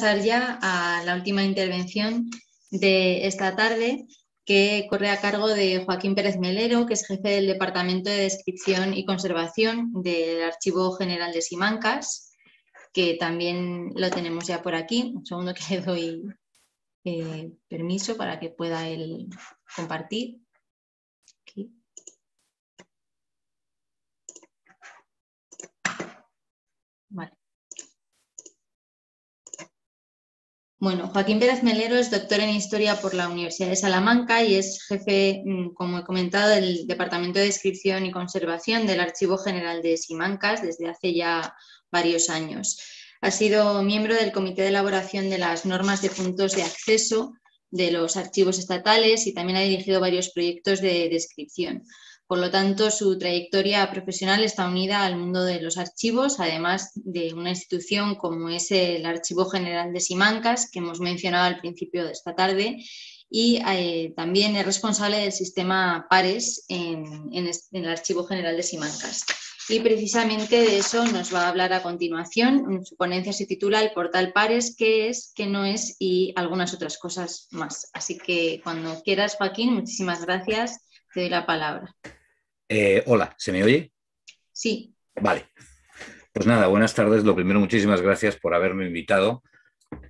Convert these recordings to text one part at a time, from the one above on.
pasar ya a la última intervención de esta tarde, que corre a cargo de Joaquín Pérez Melero, que es jefe del Departamento de Descripción y Conservación del Archivo General de Simancas, que también lo tenemos ya por aquí. Un segundo que le doy eh, permiso para que pueda él compartir. Vale. Bueno, Joaquín Pérez Melero es doctor en Historia por la Universidad de Salamanca y es jefe, mm, como he comentado, del Departamento de Descripción y Conservación del Archivo General de Simancas desde hace ya varios años. Ha sido miembro del Comité de Elaboración de las Normas de Puntos de Acceso de los Archivos Estatales y también ha dirigido varios proyectos de descripción. Por lo tanto, su trayectoria profesional está unida al mundo de los archivos, además de una institución como es el Archivo General de Simancas, que hemos mencionado al principio de esta tarde, y eh, también es responsable del sistema PARES en, el Archivo General de Simancas. Y precisamente de eso nos va a hablar a continuación. su ponencia se titula El portal PARES, qué es, qué no es y algunas otras cosas más. Así que cuando quieras, Joaquín, muchísimas gracias. Te doy la palabra. Eh, hola, ¿se me oye? Sí. Vale. Pues nada, buenas tardes. Lo primero, muchísimas gracias por haberme invitado.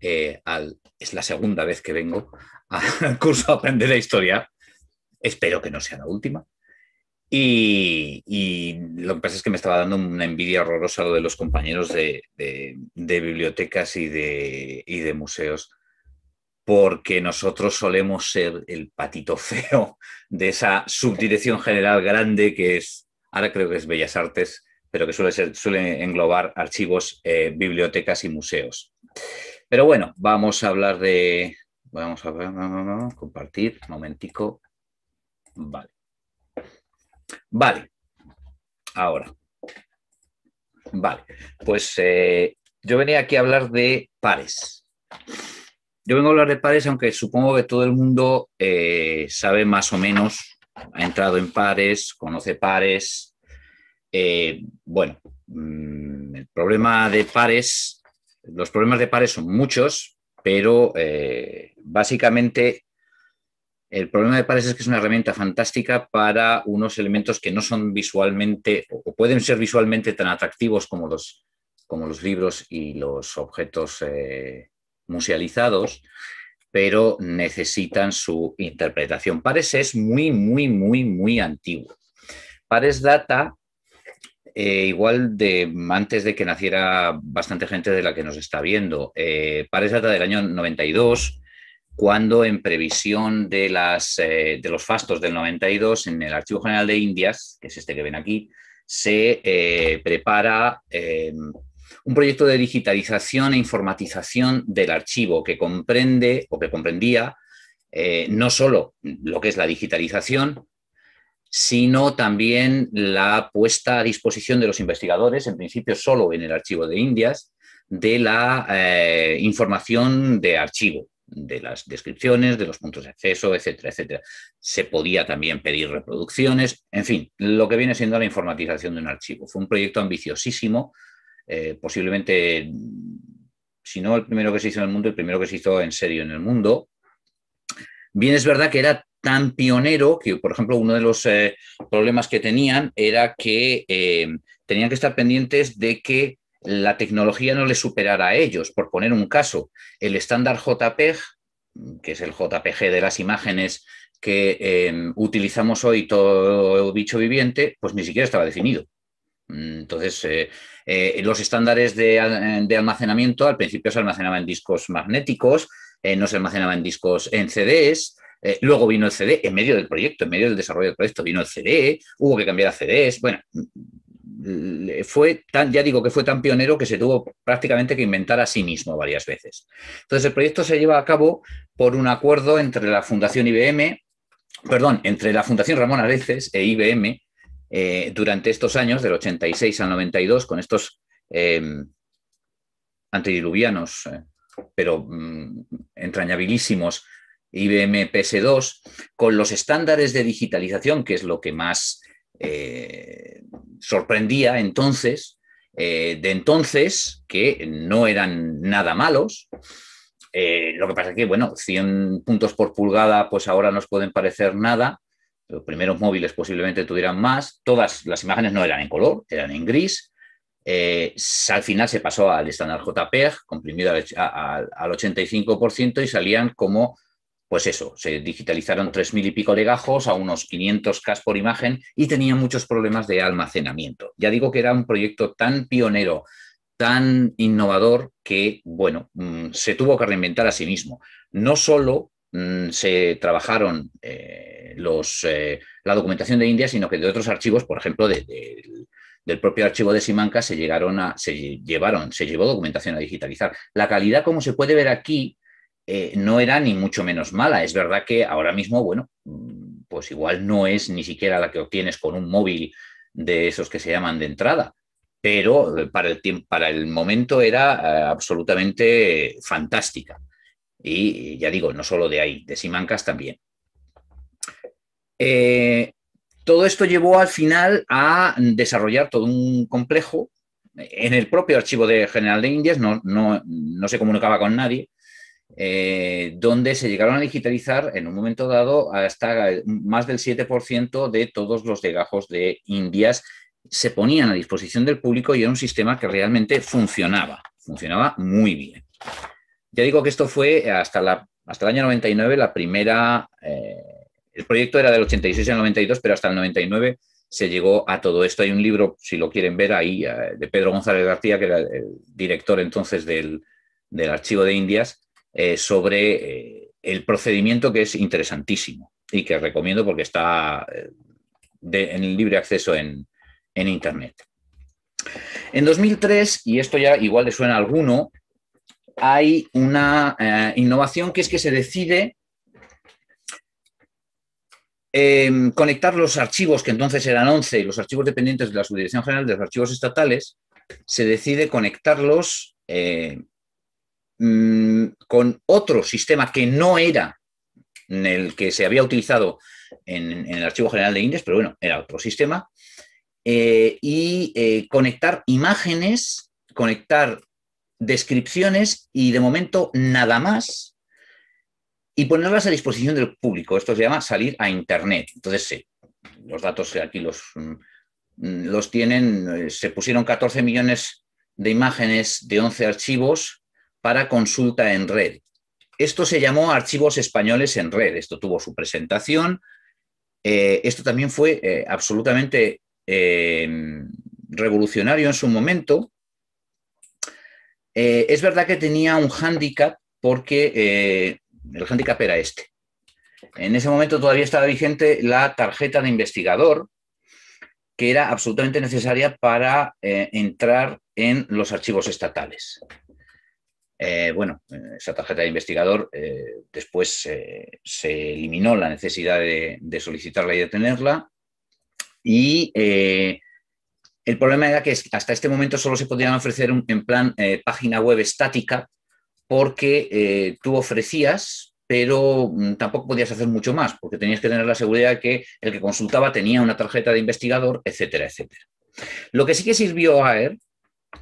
Eh, al, es la segunda vez que vengo al curso Aprender la Historia. Espero que no sea la última. Y, lo que pasa es que me estaba dando una envidia horrorosa lo de los compañeros de, bibliotecas y de, y de museos porque nosotros solemos ser el patito feo de esa subdirección general grande que es, ahora creo que es Bellas Artes, pero que suele, suele englobar archivos, eh, bibliotecas y museos. Pero bueno, vamos a hablar de... Vamos a ver, compartir, momentico. Vale. Vale. Ahora. Vale. Pues eh, yo venía aquí a hablar de pares. Yo vengo a hablar de pares, aunque supongo que todo el mundo eh, sabe más o menos, ha entrado en pares, conoce pares. Eh, bueno, mm, el problema de pares, los problemas de pares son muchos, pero eh, básicamente el problema de pares es que es una herramienta fantástica para unos elementos que no son visualmente o pueden ser visualmente tan atractivos como los, como los libros y los objetos musealizados, pero necesitan su interpretación. Pares es muy, muy, muy, muy antiguo. Pares data eh, igual de antes de que naciera bastante gente de la que nos está viendo. Eh, Pares data del año 92, cuando en previsión de, las, eh, de los fastos del 92, en el Archivo General de Indias, que es este que ven aquí, se prepara un proyecto de digitalización e informatización del archivo que comprende o que comprendía eh, no solo lo que es la digitalización, sino también la puesta a disposición de los investigadores, en principio solo en el archivo de Indias, de la eh, información de archivo, de las descripciones, de los puntos de acceso, etcétera, etcétera. Se podía también pedir reproducciones, en fin, lo que viene siendo la informatización de un archivo. Fue un proyecto ambiciosísimo eh, posiblemente, si no el primero que se hizo en el mundo, el primero que se hizo en serio en el mundo. Bien, es verdad que era tan pionero que, por ejemplo, uno de los eh, problemas que tenían era que eh, tenían que estar pendientes de que la tecnología no les superara a ellos. Por poner un caso, el estándar JPEG, que es el JPG de las imágenes que utilizamos hoy todo bicho viviente, pues ni siquiera estaba definido. Entonces, eh, eh, los estándares eh, de, almacenamiento al principio se almacenaban en discos magnéticos, no se almacenaban en discos en CDs. luego vino el CD en medio del proyecto, en medio del desarrollo del proyecto, vino el CD, hubo que cambiar a CDs. Bueno, mm, fue tan, ya digo que fue tan pionero que se tuvo prácticamente que inventar a sí mismo varias veces. Entonces, el proyecto se lleva a cabo por un acuerdo entre la Fundación IBM, perdón, entre la Fundación Ramón Areces e IBM, eh, durante estos años, del 86 al 92, con estos em, eh, antidiluvianos, pero mm, entrañabilísimos, IBM PS2, con los estándares de digitalización, que es lo que más eh, sorprendía entonces, eh, de entonces, que no eran nada malos. lo que pasa es que, bueno, 100 puntos por pulgada, pues ahora nos pueden parecer nada, los primeros móviles posiblemente tuvieran más, todas las imágenes no eran en color, eran en gris. Eh, al final se pasó al estándar JPEG, comprimido al, al 85% y salían como, pues eso, se digitalizaron 3.000 y pico legajos a unos 500 K por imagen y tenían muchos problemas de almacenamiento. Ya digo que era un proyecto tan pionero, tan innovador, que, bueno, mm, se tuvo que reinventar a sí mismo. No solo Mm, se trabajaron eh, los, eh, la documentación de India, sino que de otros archivos, por ejemplo, del propio archivo de Simanca se llevaron, se llevó documentación a digitalizar. La calidad, como se puede ver aquí, eh, no era ni mucho menos mala. Es verdad que ahora mismo, bueno, mm, pues igual no es ni siquiera la que obtienes con un móvil de esos que se llaman de entrada, pero para el, para el momento era absolutamente fantástica. Y ya digo, no solo de ahí, de Simancas también. Eh, todo esto llevó al final a desarrollar todo un complejo en el propio archivo de General de Indias, no, se comunicaba con nadie, eh, donde se llegaron a digitalizar en un momento dado hasta más del 7% de todos los legajos de Indias se ponían a disposición del público y era un sistema que realmente funcionaba, funcionaba muy bien. Ya digo que esto fue eh, hasta, la, hasta el año 99 la primera... Eh, el proyecto era del 86 al 92, pero hasta el 99 se llegó a todo esto. Hay un libro, si lo quieren ver, ahí, eh, de Pedro González García, que era el director entonces del, Archivo de Indias, sobre el procedimiento que es interesantísimo y que recomiendo porque está en libre acceso en, en Internet. En 2003, y esto ya igual le suena a alguno, hay una eh, innovación que es que se decide em, conectar los archivos, que entonces eran 11, los archivos dependientes de la Subdirección General de los Archivos Estatales, se decide conectarlos eh, mm, con otro sistema que no era el que se había utilizado en, el Archivo General de INDES, pero bueno, era otro sistema, eh, y conectar imágenes, conectar descripciones y de momento nada más y ponerlas a disposición del público. Esto se llama salir a Internet. Entonces, sí, los datos aquí los, mm, los tienen. Eh, se pusieron 14 millones de imágenes de 11 archivos para consulta en red. Esto se llamó Archivos Españoles en Red. Esto tuvo su presentación. Eh, esto también fue eh, absolutamente revolucionario en su momento eh, es verdad que tenía un hándicap porque eh, el hándicap era este. En ese momento todavía estaba vigente la tarjeta de investigador, que era absolutamente necesaria para eh, entrar en los archivos estatales. bueno, esa tarjeta de investigador después se eliminó la necesidad de, de, solicitarla y de tenerla, y el problema era que hasta este momento solo se podían ofrecer un, en plan eh, página web estática porque eh, tú ofrecías, pero mm, tampoco podías hacer mucho más, porque tenías que tener la seguridad de que el que consultaba tenía una tarjeta de investigador, etcétera, etcétera. Lo que sí que sirvió a AER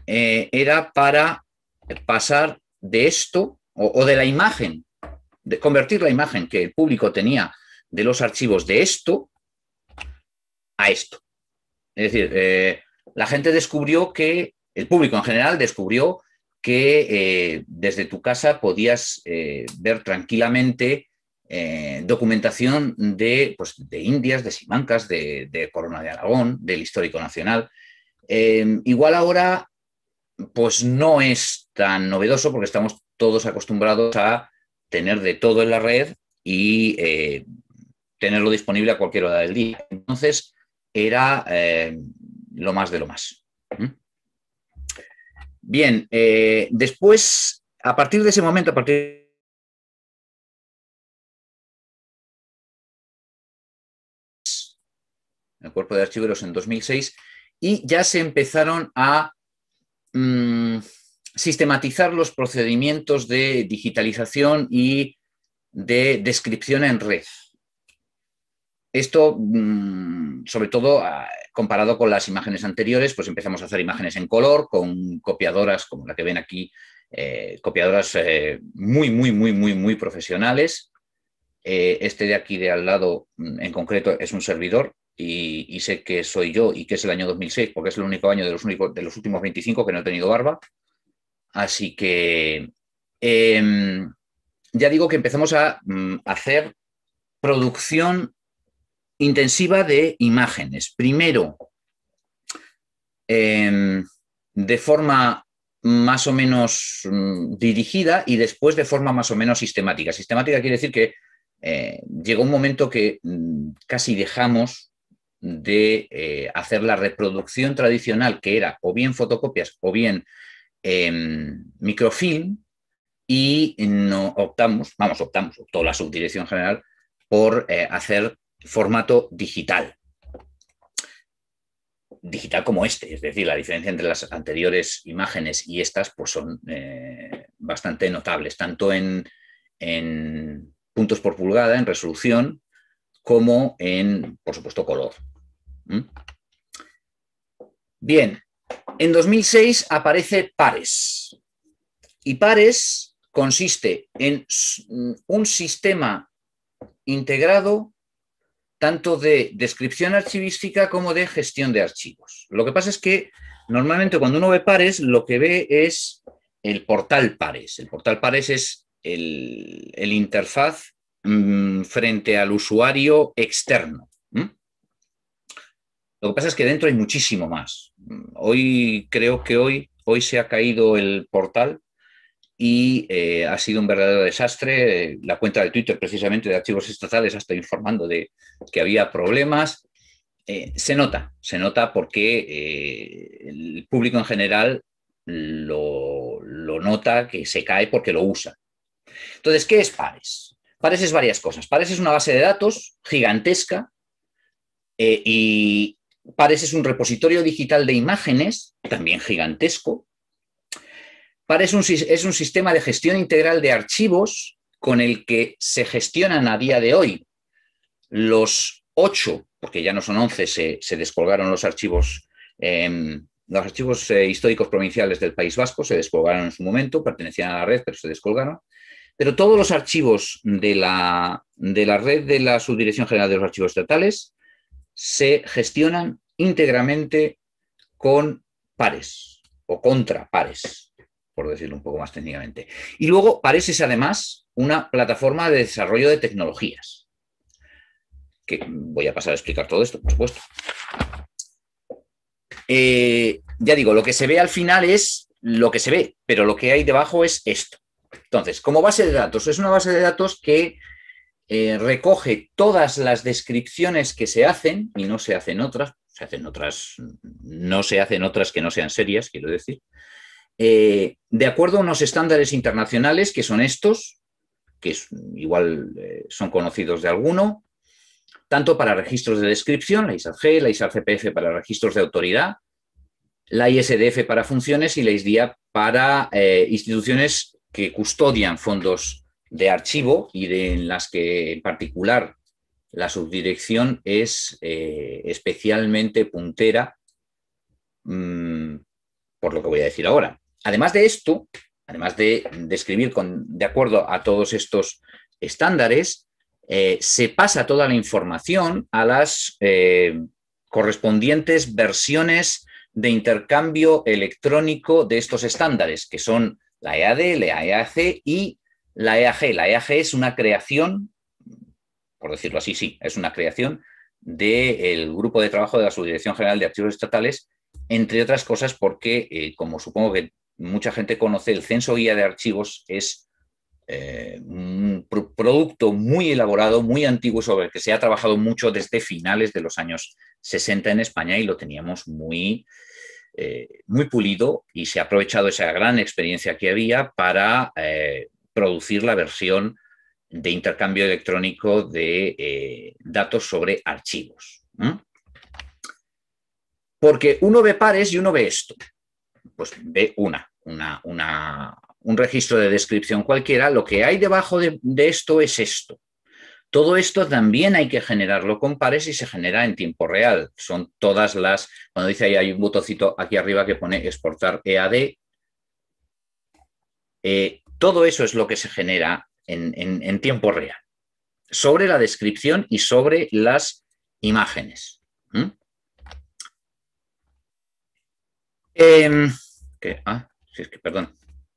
eh, era para pasar de esto o, de la imagen, de convertir la imagen que el público tenía de los archivos de esto a esto. Es decir, la gente descubrió que, el público en general descubrió que eh, desde tu casa podías eh, ver tranquilamente eh, documentación de, pues, de, Indias, de Simancas, de, de, Corona de Aragón, del Histórico Nacional. Em, igual ahora, pues no es tan novedoso porque estamos todos acostumbrados a tener de todo en la red y tenerlo disponible a cualquier hora del día. Entonces, era lo más de lo más. ¿Mm? Bien, eh, después, a partir de ese momento, a partir el cuerpo de Archivos en 2006, y ya se empezaron a mm, sistematizar los procedimientos de digitalización y de descripción en red. Esto, mm, sobre todo, ah, Comparado con las imágenes anteriores, pues empezamos a hacer imágenes en color con copiadoras como la que ven aquí, copiadoras muy, muy, muy, muy, muy profesionales. este de aquí de al lado en concreto es un servidor y, sé que soy yo y que es el año 2006 porque es el único año de los, de los últimos 25 que no he tenido barba. Así que ya digo que empezamos a hacer producción intensiva de imágenes. Primero, em, de forma más o menos mm, dirigida y después de forma más o menos sistemática. Sistemática quiere decir que eh, llegó un momento que mm, casi dejamos de eh, hacer la reproducción tradicional, que era o bien fotocopias o bien em, microfilm, y no optamos, vamos, optamos, optó la subdirección general por eh, hacer formato digital. Digital como este, es decir, la diferencia entre las anteriores imágenes y estas pues son eh, bastante notables, tanto en, puntos por pulgada, en resolución, como en, por supuesto, color. ¿Mm? Bien, en 2006 aparece Pares. Y Pares consiste en un sistema integrado tanto de descripción archivística como de gestión de archivos. Lo que pasa es que normalmente cuando uno ve pares, lo que ve es el portal pares. El portal pares es el, interfaz mm, frente al usuario externo. Lo que pasa es que dentro hay muchísimo más. Hoy creo que hoy, hoy se ha caído el portal y eh, ha sido un verdadero desastre. La cuenta de Twitter, precisamente de archivos estatales, ha estado informando de que había problemas. Eh, se nota, se nota porque eh, el público en general lo, lo, nota que se cae porque lo usa. Entonces, ¿qué es Pares? Pares es varias cosas. Pares es una base de datos gigantesca y Pares es un repositorio digital de imágenes, también gigantesco, PAR es un, sistema de gestión integral de archivos con el que se gestionan a día de hoy los ocho, porque ya no son once, se, descolgaron los archivos, em, los archivos eh, históricos provinciales del País Vasco, se descolgaron en su momento, pertenecían a la red, pero se descolgaron. Pero todos los archivos de la, de la red de la Subdirección General de los Archivos Estatales se gestionan íntegramente con pares o contra pares por decirlo un poco más técnicamente. Y luego pareces además una plataforma de desarrollo de tecnologías. Que voy a pasar a explicar todo esto, por supuesto. Eh, ya digo, lo que se ve al final es lo que se ve, pero lo que hay debajo es esto. Entonces, como base de datos, es una base de datos que eh, recoge todas las descripciones que se hacen y no se hacen otras, se hacen otras, no se hacen otras que no sean serias, quiero decir, eh, de acuerdo a unos estándares internacionales que son estos, que igual eh, son conocidos de alguno, tanto para registros de descripción, la ISAG, la isar para registros de autoridad, la ISDF para funciones y la ISDIA para eh, instituciones que custodian fondos de archivo y en las que en particular la subdirección es especialmente puntera mm, por lo que voy a decir ahora. Además de esto, además de, describir de acuerdo a todos estos estándares, eh, se pasa toda la información a las eh, correspondientes versiones de intercambio electrónico de estos estándares, que son la EAD, la EAC y la EAG. La EAG es una creación, por decirlo así, sí, es una creación del grupo de trabajo de la Subdirección General de Archivos Estatales, entre otras cosas porque, eh, como supongo que mucha gente conoce, el censo guía de archivos es eh, un producto muy elaborado, muy antiguo, sobre el que se ha trabajado mucho desde finales de los años 60 en España y lo teníamos muy, eh, muy pulido y se ha aprovechado esa gran experiencia que había para eh, producir la versión de intercambio electrónico de datos sobre archivos. Porque uno ve pares y uno ve esto pues ve una, un registro de descripción cualquiera, lo que hay debajo de, esto es esto. Todo esto también hay que generarlo con pares y se genera en tiempo real. Son todas las, cuando dice ahí hay un botoncito aquí arriba que pone exportar EAD, eh, todo eso es lo que se genera en, tiempo real sobre la descripción y sobre las imágenes. ¿Mm? Em, ah, si es que, perdón,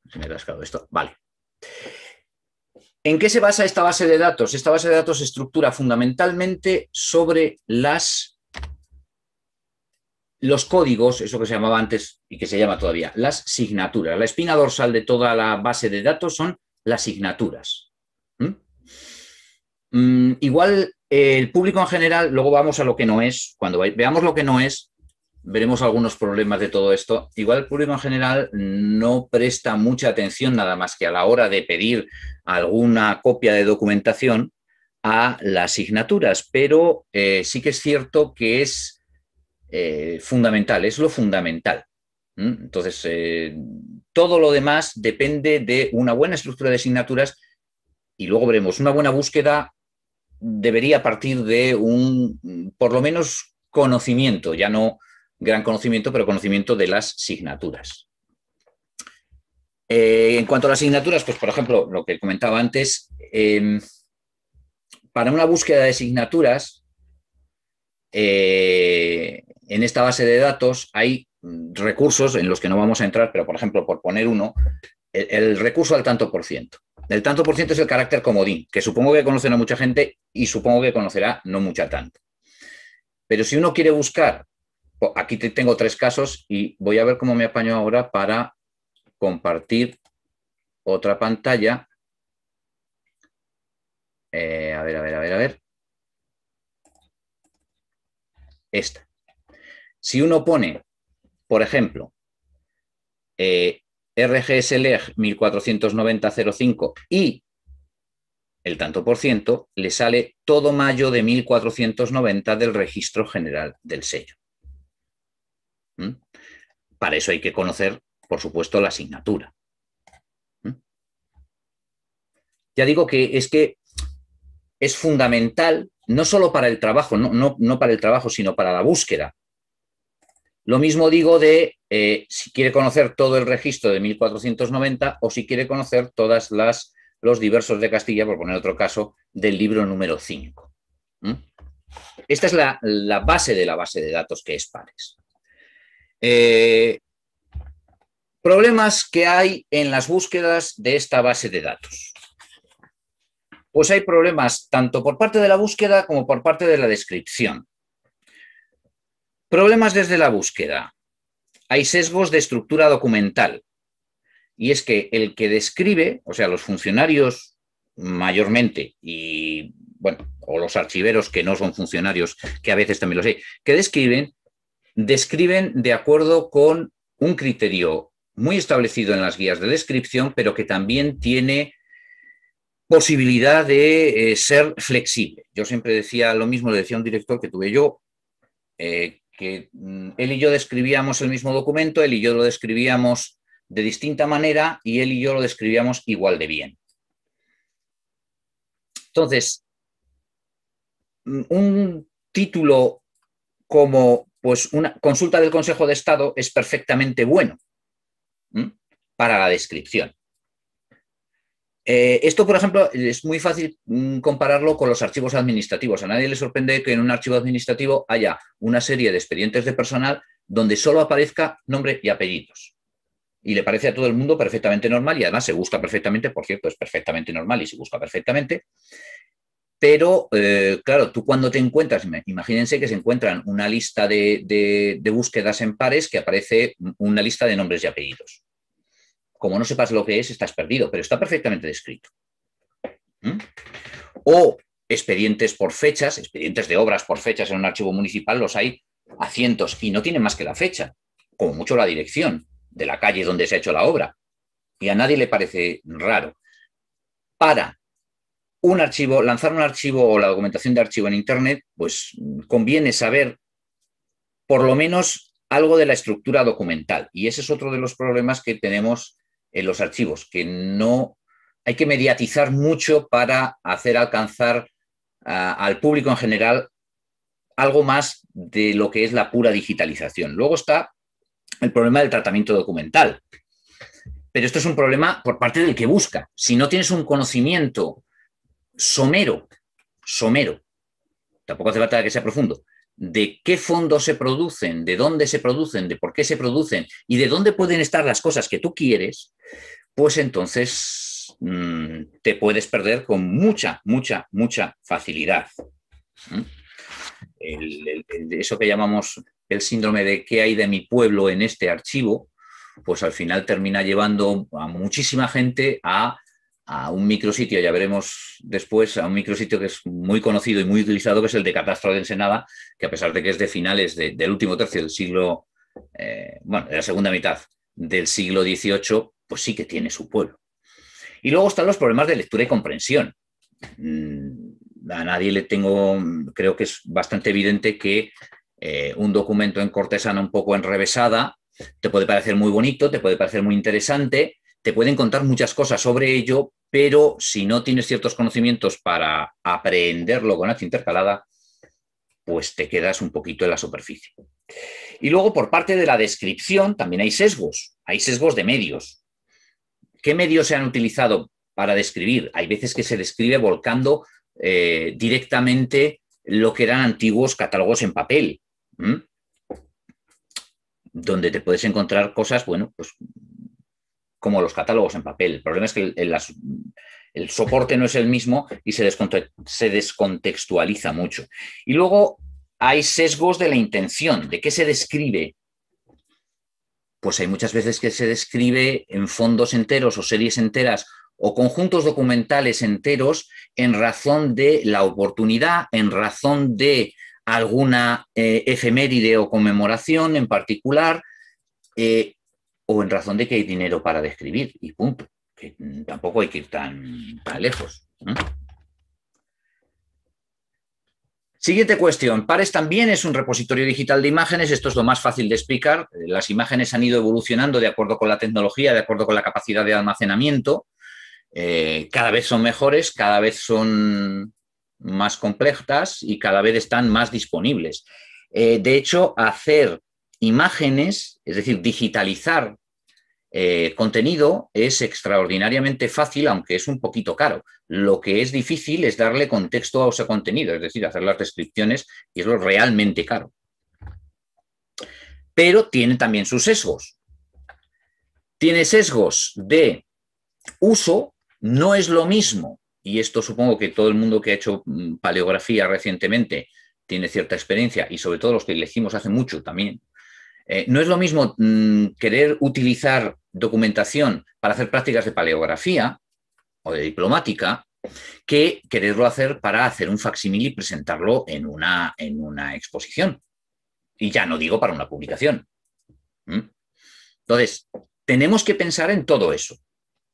se me ha esto. Vale. ¿En qué se basa esta base de datos? Esta base de datos se estructura fundamentalmente sobre las, los códigos, eso que se llamaba antes y que se llama todavía, las signaturas. La espina dorsal de toda la base de datos son las signaturas. ¿Mm? Mm, igual eh, el público en general, luego vamos a lo que no es, cuando veamos lo que no es, veremos algunos problemas de todo esto. Igual el público en general no presta mucha atención nada más que a la hora de pedir alguna copia de documentación a las asignaturas, pero eh, sí que es cierto que es eh, fundamental, es lo fundamental. Entonces, eh, todo lo demás depende de una buena estructura de asignaturas y luego veremos, una buena búsqueda debería partir de un, por lo menos, conocimiento, ya no gran conocimiento, pero conocimiento de las asignaturas. Eh, en cuanto a las asignaturas, pues por ejemplo, lo que comentaba antes, em, para una búsqueda de asignaturas, eh, en esta base de datos hay mm, recursos en los que no vamos a entrar, pero por ejemplo, por poner uno, el, recurso al tanto por ciento. El tanto por ciento es el carácter comodín, que supongo que a mucha gente y supongo que conocerá no mucha tanto. Pero si uno quiere buscar aquí tengo tres casos y voy a ver cómo me apaño ahora para compartir otra pantalla. Eh, a ver, a ver, a ver, a ver. Esta. Si uno pone, por ejemplo, eh, RGSLEG 1490.05 e y el tanto por ciento, le sale todo mayo de 1490 del registro general del sello. Para eso hay que conocer, por supuesto, la asignatura. ¿Mm? Ya digo que es que es fundamental, no solo para el trabajo, no, para el trabajo, sino para la búsqueda. Lo mismo digo de eh, si quiere conocer todo el registro de 1490 o si quiere conocer todas las los diversos de Castilla, por poner otro caso, del libro número 5. ¿Mm? Esta es la, base de la base de datos que es pares. Eh, problemas que hay en las búsquedas de esta base de datos. Pues hay problemas tanto por parte de la búsqueda como por parte de la descripción. Problemas desde la búsqueda. Hay sesgos de estructura documental. Y es que el que describe, o sea, los funcionarios mayormente y, bueno, o los archiveros que no son funcionarios, que a veces también los hay, que describen, describen de acuerdo con un criterio muy establecido en las guías de descripción, pero que también tiene posibilidad de eh, ser flexible. Yo siempre decía lo mismo, le decía un director que tuve yo, eh, que mm, él y yo describíamos el mismo documento, él y yo lo describíamos de distinta manera y él y yo lo describíamos igual de bien. Entonces, mm, un título como pues una consulta del Consejo de Estado es perfectamente bueno para la descripción. Eh, esto, por ejemplo, es muy fácil mm, compararlo con los archivos administrativos. A nadie le sorprende que en un archivo administrativo haya una serie de expedientes de personal donde solo aparezca nombre y apellidos. Y le parece a todo el mundo perfectamente normal y además se busca perfectamente, por cierto, es perfectamente normal y se busca perfectamente. Pero, eh, claro, tú cuando te encuentras, imagínense que se encuentran una lista de, búsquedas en pares que aparece una lista de nombres y apellidos. Como no sepas lo que es, estás perdido, pero está perfectamente descrito. ¿Mm? O expedientes por fechas, expedientes de obras por fechas en un archivo municipal, los hay a cientos y no tienen más que la fecha, como mucho la dirección de la calle donde se ha hecho la obra. Y a nadie le parece raro. Para un archivo, lanzar un archivo o la documentación de archivo en Internet, pues conviene saber por lo menos algo de la estructura documental. Y ese es otro de los problemas que tenemos en los archivos, que no hay que mediatizar mucho para hacer alcanzar al público en general algo más de lo que es la pura digitalización. Luego está el problema del tratamiento documental. Pero esto es un problema por parte del que busca. Si no tienes un conocimiento somero, somero, tampoco hace falta que sea profundo, de qué fondo se producen, de dónde se producen, de por qué se producen y de dónde pueden estar las cosas que tú quieres, pues entonces mm, te puedes perder con mucha, mucha, mucha facilidad. ¿Mm? eso que llamamos el síndrome de qué hay de mi pueblo en este archivo, pues al final termina llevando a muchísima gente a a un micrositio, ya veremos después, a un micrositio que es muy conocido y muy utilizado, que es el de Catastro de Ensenada, que a pesar de que es de finales del último tercio del siglo, eh, bueno, de la segunda mitad del siglo XVIII, pues sí que tiene su pueblo. Y luego están los problemas de lectura y comprensión. Mm, a nadie le tengo, creo que es bastante evidente que eh, un documento en cortesana un poco enrevesada te puede parecer muy bonito, te puede parecer muy interesante, te pueden contar muchas cosas sobre ello, pero si no tienes ciertos conocimientos para aprenderlo con acción intercalada, pues te quedas un poquito en la superficie. Y luego, por parte de la descripción, también hay sesgos, hay sesgos de medios. ¿Qué medios se han utilizado para describir? Hay veces que se describe volcando eh, directamente lo que eran antiguos catálogos en papel, donde te puedes encontrar cosas, bueno, pues como los catálogos en papel. El problema es que el, soporte no es el mismo y se, descontextualiza mucho. Y luego hay sesgos de la intención, de qué se describe. Pues hay muchas veces que se describe en fondos enteros o series enteras o conjuntos documentales enteros en razón de la oportunidad, en razón de alguna eh, efeméride o conmemoración en particular, eh, o en razón de que hay dinero para describir y punto, que tampoco hay que ir tan, lejos. Siguiente cuestión. Pares también es un repositorio digital de imágenes. Esto es lo más fácil de explicar. Eh, las imágenes han ido evolucionando de acuerdo con la tecnología, de acuerdo con la capacidad de almacenamiento. Eh, cada vez son mejores, cada vez son más complejas y cada vez están más disponibles. Eh, de hecho, hacer imágenes, es decir, digitalizar eh, contenido es extraordinariamente fácil, aunque es un poquito caro. Lo que es difícil es darle contexto a ese contenido, es decir, hacer las descripciones, y es lo realmente caro. Pero tiene también sus sesgos. Tiene sesgos de uso, no es lo mismo, y esto supongo que todo el mundo que ha hecho mm, paleografía recientemente tiene cierta experiencia, y sobre todo los que elegimos hace mucho también, eh, no es lo mismo mm, querer utilizar documentación para hacer prácticas de paleografía o de diplomática que quererlo hacer para hacer un facsimil y presentarlo en una, en una exposición. Y ya no digo para una publicación. ¿Mm? Entonces, tenemos que pensar en todo eso.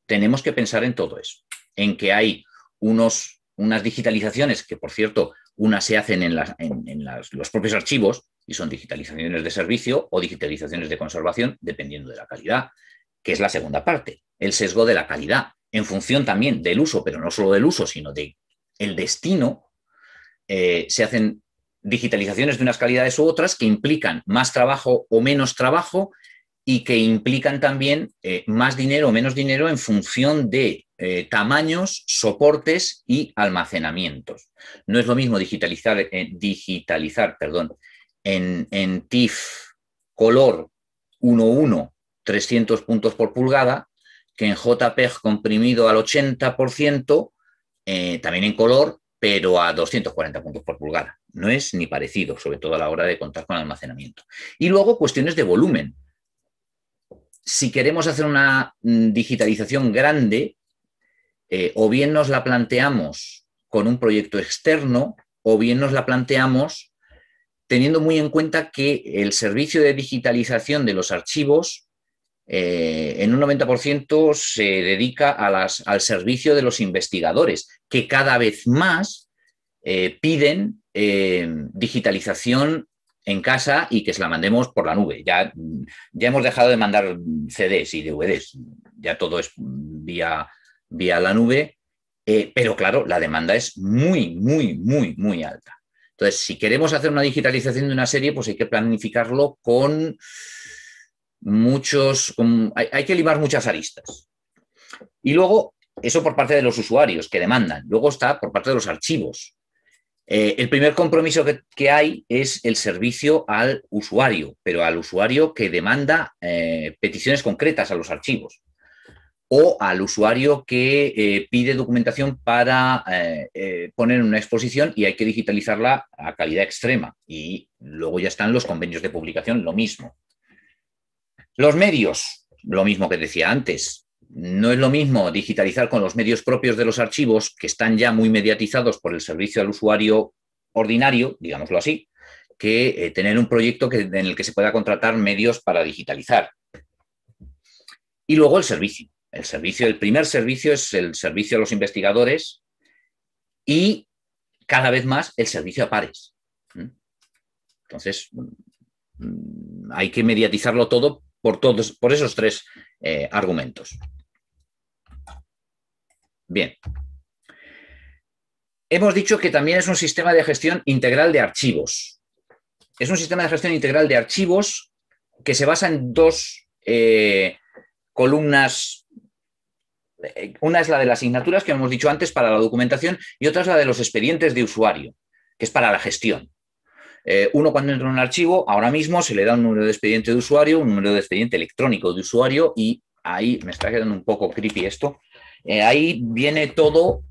Tenemos que pensar en todo eso. En que hay unas digitalizaciones que, por cierto, unas se hacen en, los propios archivos y son digitalizaciones de servicio o digitalizaciones de conservación, dependiendo de la calidad que es la segunda parte, el sesgo de la calidad, en función también del uso, pero no solo del uso, sino del el destino, eh, se hacen digitalizaciones de unas calidades u otras que implican más trabajo o menos trabajo y que implican también eh, más dinero o menos dinero en función de eh, tamaños, soportes y almacenamientos. No es lo mismo digitalizar, digitalizar perdón, en, TIFF color 1.1 300 puntos por pulgada, que en JPEG comprimido al 80%, eh, también en color, pero a 240 puntos por pulgada. No es ni parecido, sobre todo a la hora de contar con almacenamiento. Y luego cuestiones de volumen. Si queremos hacer una mm, digitalización grande, eh, o bien nos la planteamos con un proyecto externo, o bien nos la planteamos teniendo muy en cuenta que el servicio de digitalización de los archivos eh, en un 90% se dedica al servicio de los investigadores, que cada vez más eh, piden eh, digitalización en casa y que se la mandemos por la nube. Ya, ya hemos dejado de mandar CDs y DVDs, ya todo es vía, vía la nube, pero claro, la demanda es muy, muy, muy, muy alta. Entonces, si queremos hacer una digitalización de una serie, pues hay que planificarlo con muchos, hay, que limar muchas aristas. Y luego, eso por parte de los usuarios que demandan. Luego está por parte de los archivos. Eh, el primer compromiso que, hay es el servicio al usuario, pero al usuario que demanda eh, peticiones concretas a los archivos o al usuario que eh, pide documentación para poner una exposición y hay que digitalizarla a calidad extrema. Y luego ya están los convenios de publicación, lo mismo. Los medios, lo mismo que decía antes. No es lo mismo digitalizar con los medios propios de los archivos, que están ya muy mediatizados por el servicio al usuario ordinario, digámoslo así, que eh, tener un proyecto en el que se pueda contratar medios para digitalizar. Y luego el servicio. El servicio, el primer servicio es el servicio a los investigadores y cada vez más el servicio a pares. ¿Mm? Entonces, mm, hay que mediatizarlo todo por, todos, por esos tres eh, argumentos. Bien. Hemos dicho que también es un sistema de gestión integral de archivos. Es un sistema de gestión integral de archivos que se basa en dos eh, columnas. Eh, una es la de las asignaturas que hemos dicho antes para la documentación y otra es la de los expedientes de usuario, que es para la gestión. Eh, uno cuando entra en un archivo, ahora mismo se le da un número de expediente de usuario, un número de expediente electrónico de usuario y ahí me está quedando un poco creepy esto. Eh, ahí viene todo,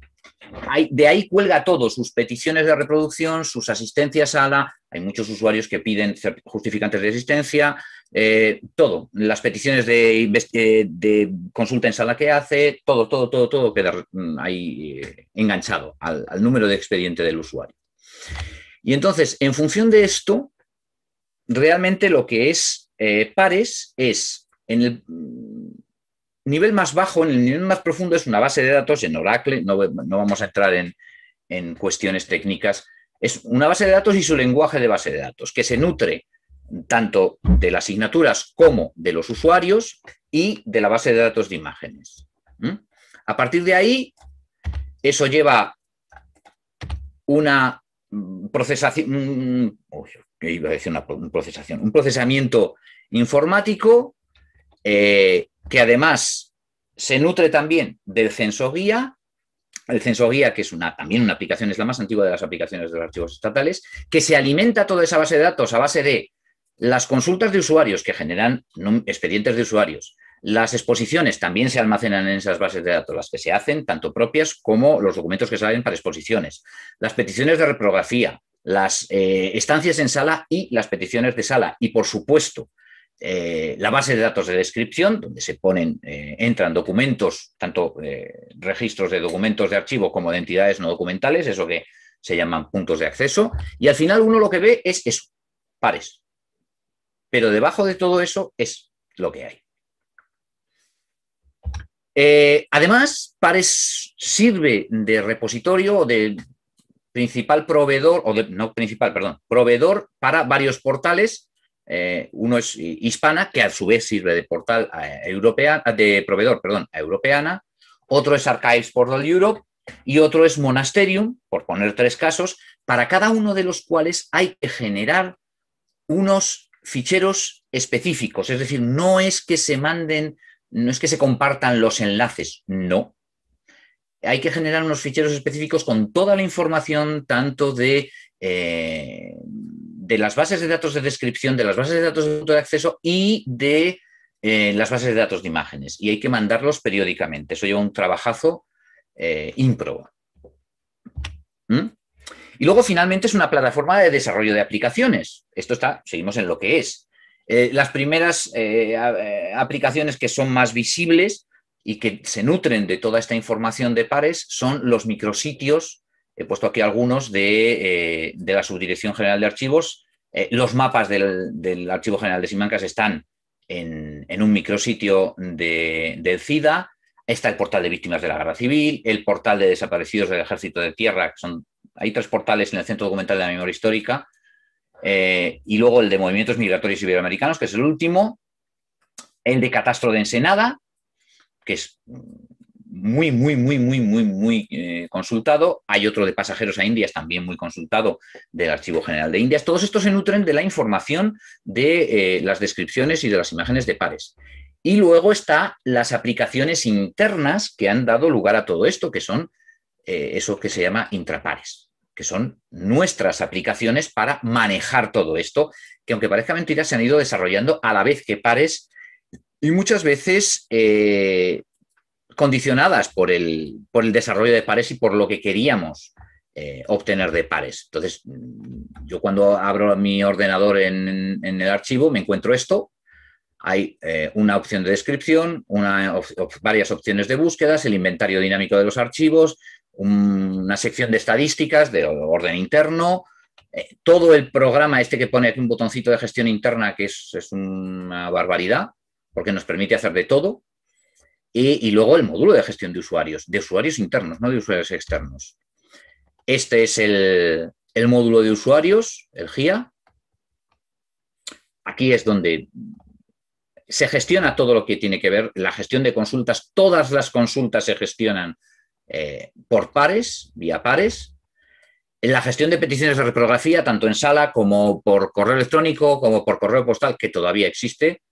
de ahí cuelga todo, sus peticiones de reproducción, sus asistencias a la... Hay muchos usuarios que piden justificantes de asistencia, eh, todo, las peticiones de, consulta en sala que hace, todo, todo, todo, todo queda mm, ahí enganchado al número de expediente del usuario. Y entonces, en función de esto, realmente lo que es eh, pares es, en el nivel más bajo, en el nivel más profundo, es una base de datos en Oracle, no, vamos a entrar en, cuestiones técnicas, es una base de datos y su lenguaje de base de datos, que se nutre tanto de las asignaturas como de los usuarios y de la base de datos de imágenes. ¿Mm? A partir de ahí, eso lleva una procesación, mm, procesación, mm, un procesamiento informático eh, que además se nutre también del censo guía, el censo guía que es una, también una aplicación, es la más antigua de las aplicaciones de los archivos estatales, que se alimenta toda esa base de datos a base de las consultas de usuarios que generan expedientes de usuarios, las exposiciones también se almacenan en esas bases de datos, las que se hacen, tanto propias como los documentos que salen para exposiciones. Las peticiones de reprografía, las eh, estancias en sala y las peticiones de sala. Y, por supuesto, eh, la base de datos de descripción, donde se ponen, eh, entran documentos, tanto registros de documentos de archivo como de entidades no documentales, eso que se llaman puntos de acceso, y al final uno lo que ve es eso, pares. Pero debajo de todo eso es lo que hay. Eh, además, sirve de repositorio o de principal proveedor, o de, no principal, perdón, proveedor para varios portales. Eh, uno es hispana, que a su vez sirve de portal eh, europea, de proveedor, perdón, a europeana. Otro es Archives Portal Europe y otro es Monasterium, por poner tres casos, para cada uno de los cuales hay que generar unos ficheros específicos. Es decir, no es que se manden no es que se compartan los enlaces, no. Hay que generar unos ficheros específicos con toda la información, tanto de, eh, de las bases de datos de descripción, de las bases de datos de acceso y de eh, las bases de datos de imágenes. Y hay que mandarlos periódicamente. Eso lleva un trabajazo eh, ¿Mm? Y luego, finalmente, es una plataforma de desarrollo de aplicaciones. Esto está, seguimos en lo que es. Eh, las primeras eh, eh, aplicaciones que son más visibles y que se nutren de toda esta información de pares son los micrositios, he puesto aquí algunos de, la Subdirección General de Archivos. los mapas del, Archivo General de Simancas están en, un micrositio de, del CIDA. Está el portal de víctimas de la guerra civil, el portal de desaparecidos del ejército de tierra, hay tres portales en el Centro Documental de la Memoria Histórica eh, y luego el de movimientos migratorios iberoamericanos, que es el último, el de catastro de Ensenada, que es muy, muy, muy, muy, muy, muy eh, consultado. Hay otro de pasajeros a Indias, también muy consultado, del Archivo General de Indias. Todos estos se nutren de la información de eh, las descripciones y de las imágenes de pares. Y luego está las aplicaciones internas que han dado lugar a todo esto, que son eso que se llama intrapares que son nuestras aplicaciones para manejar todo esto, que aunque parezca mentira, se han ido desarrollando a la vez que pares y muchas veces eh, condicionadas por el, desarrollo de pares y por lo que queríamos eh, obtener de pares. Entonces, mm, yo cuando abro mi ordenador en, el archivo me encuentro esto. Hay eh, una opción de descripción, varias opciones de búsquedas, el inventario dinámico de los archivos, una sección de estadísticas de orden interno, eh, todo el programa este que pone aquí un botoncito de gestión interna, que es, una barbaridad, porque nos permite hacer de todo, y, luego el módulo de gestión de usuarios, de usuarios internos, no de usuarios externos. Este es el, el módulo de usuarios, el GIA. Aquí es donde se gestiona todo lo que tiene que ver, la gestión de consultas, todas las consultas se gestionan eh, por pares, vía pares, en la gestión de peticiones de reprografía, tanto en sala como por correo electrónico, como por correo postal, que todavía existe,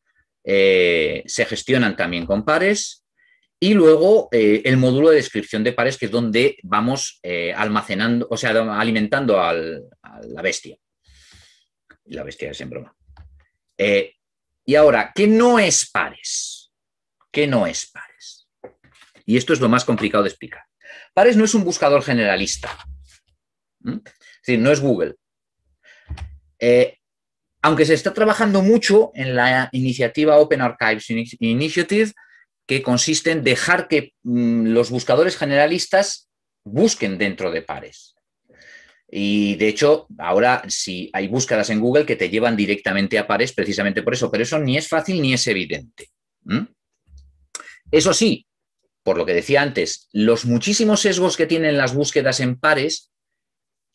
eh, se gestionan también con pares. Y luego eh, el módulo de descripción de pares, que es donde vamos almacenando, o sea, alimentando a la bestia. La bestia es en broma. y ahora, ¿qué no es pares? ¿Qué no es pares? Y esto es lo más complicado de explicar. Pares no es un buscador generalista. ¿Mm? Es decir, no es Google. Eh, aunque se está trabajando mucho en la iniciativa Open Archives Initiative, que consiste en dejar que mm, los buscadores generalistas busquen dentro de pares. Y de hecho, ahora sí hay búsquedas en Google que te llevan directamente a pares precisamente por eso, pero eso ni es fácil ni es evidente. ¿Mm? Eso sí, por lo que decía antes, los muchísimos sesgos que tienen las búsquedas en pares,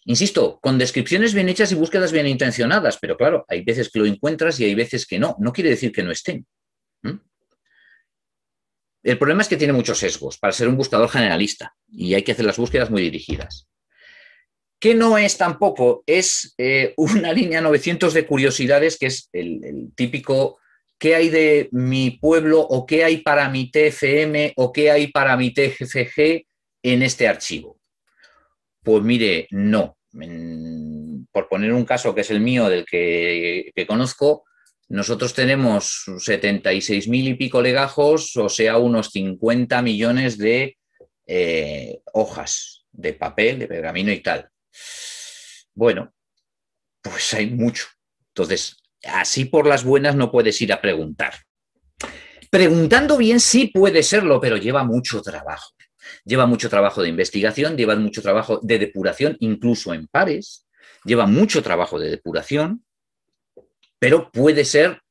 insisto, con descripciones bien hechas y búsquedas bien intencionadas, pero claro, hay veces que lo encuentras y hay veces que no. No quiere decir que no estén. El problema es que tiene muchos sesgos para ser un buscador generalista y hay que hacer las búsquedas muy dirigidas. ¿Qué no es tampoco, es eh, una línea 900 de curiosidades que es el típico qué hay de mi pueblo o qué hay para mi TFM o qué hay para mi TFG en este archivo. Pues mire, no. Por poner un caso que es el mío, del que, conozco, nosotros tenemos 76 mil y pico legajos, o sea, unos 50 millones de eh, hojas de papel, de pergamino y tal. Bueno, pues hay mucho. Entonces, así por las buenas no puedes ir a preguntar. Preguntando bien sí puede serlo, pero lleva mucho trabajo. Lleva mucho trabajo de investigación, lleva mucho trabajo de depuración, incluso en pares, lleva mucho trabajo de depuración, pero puede ser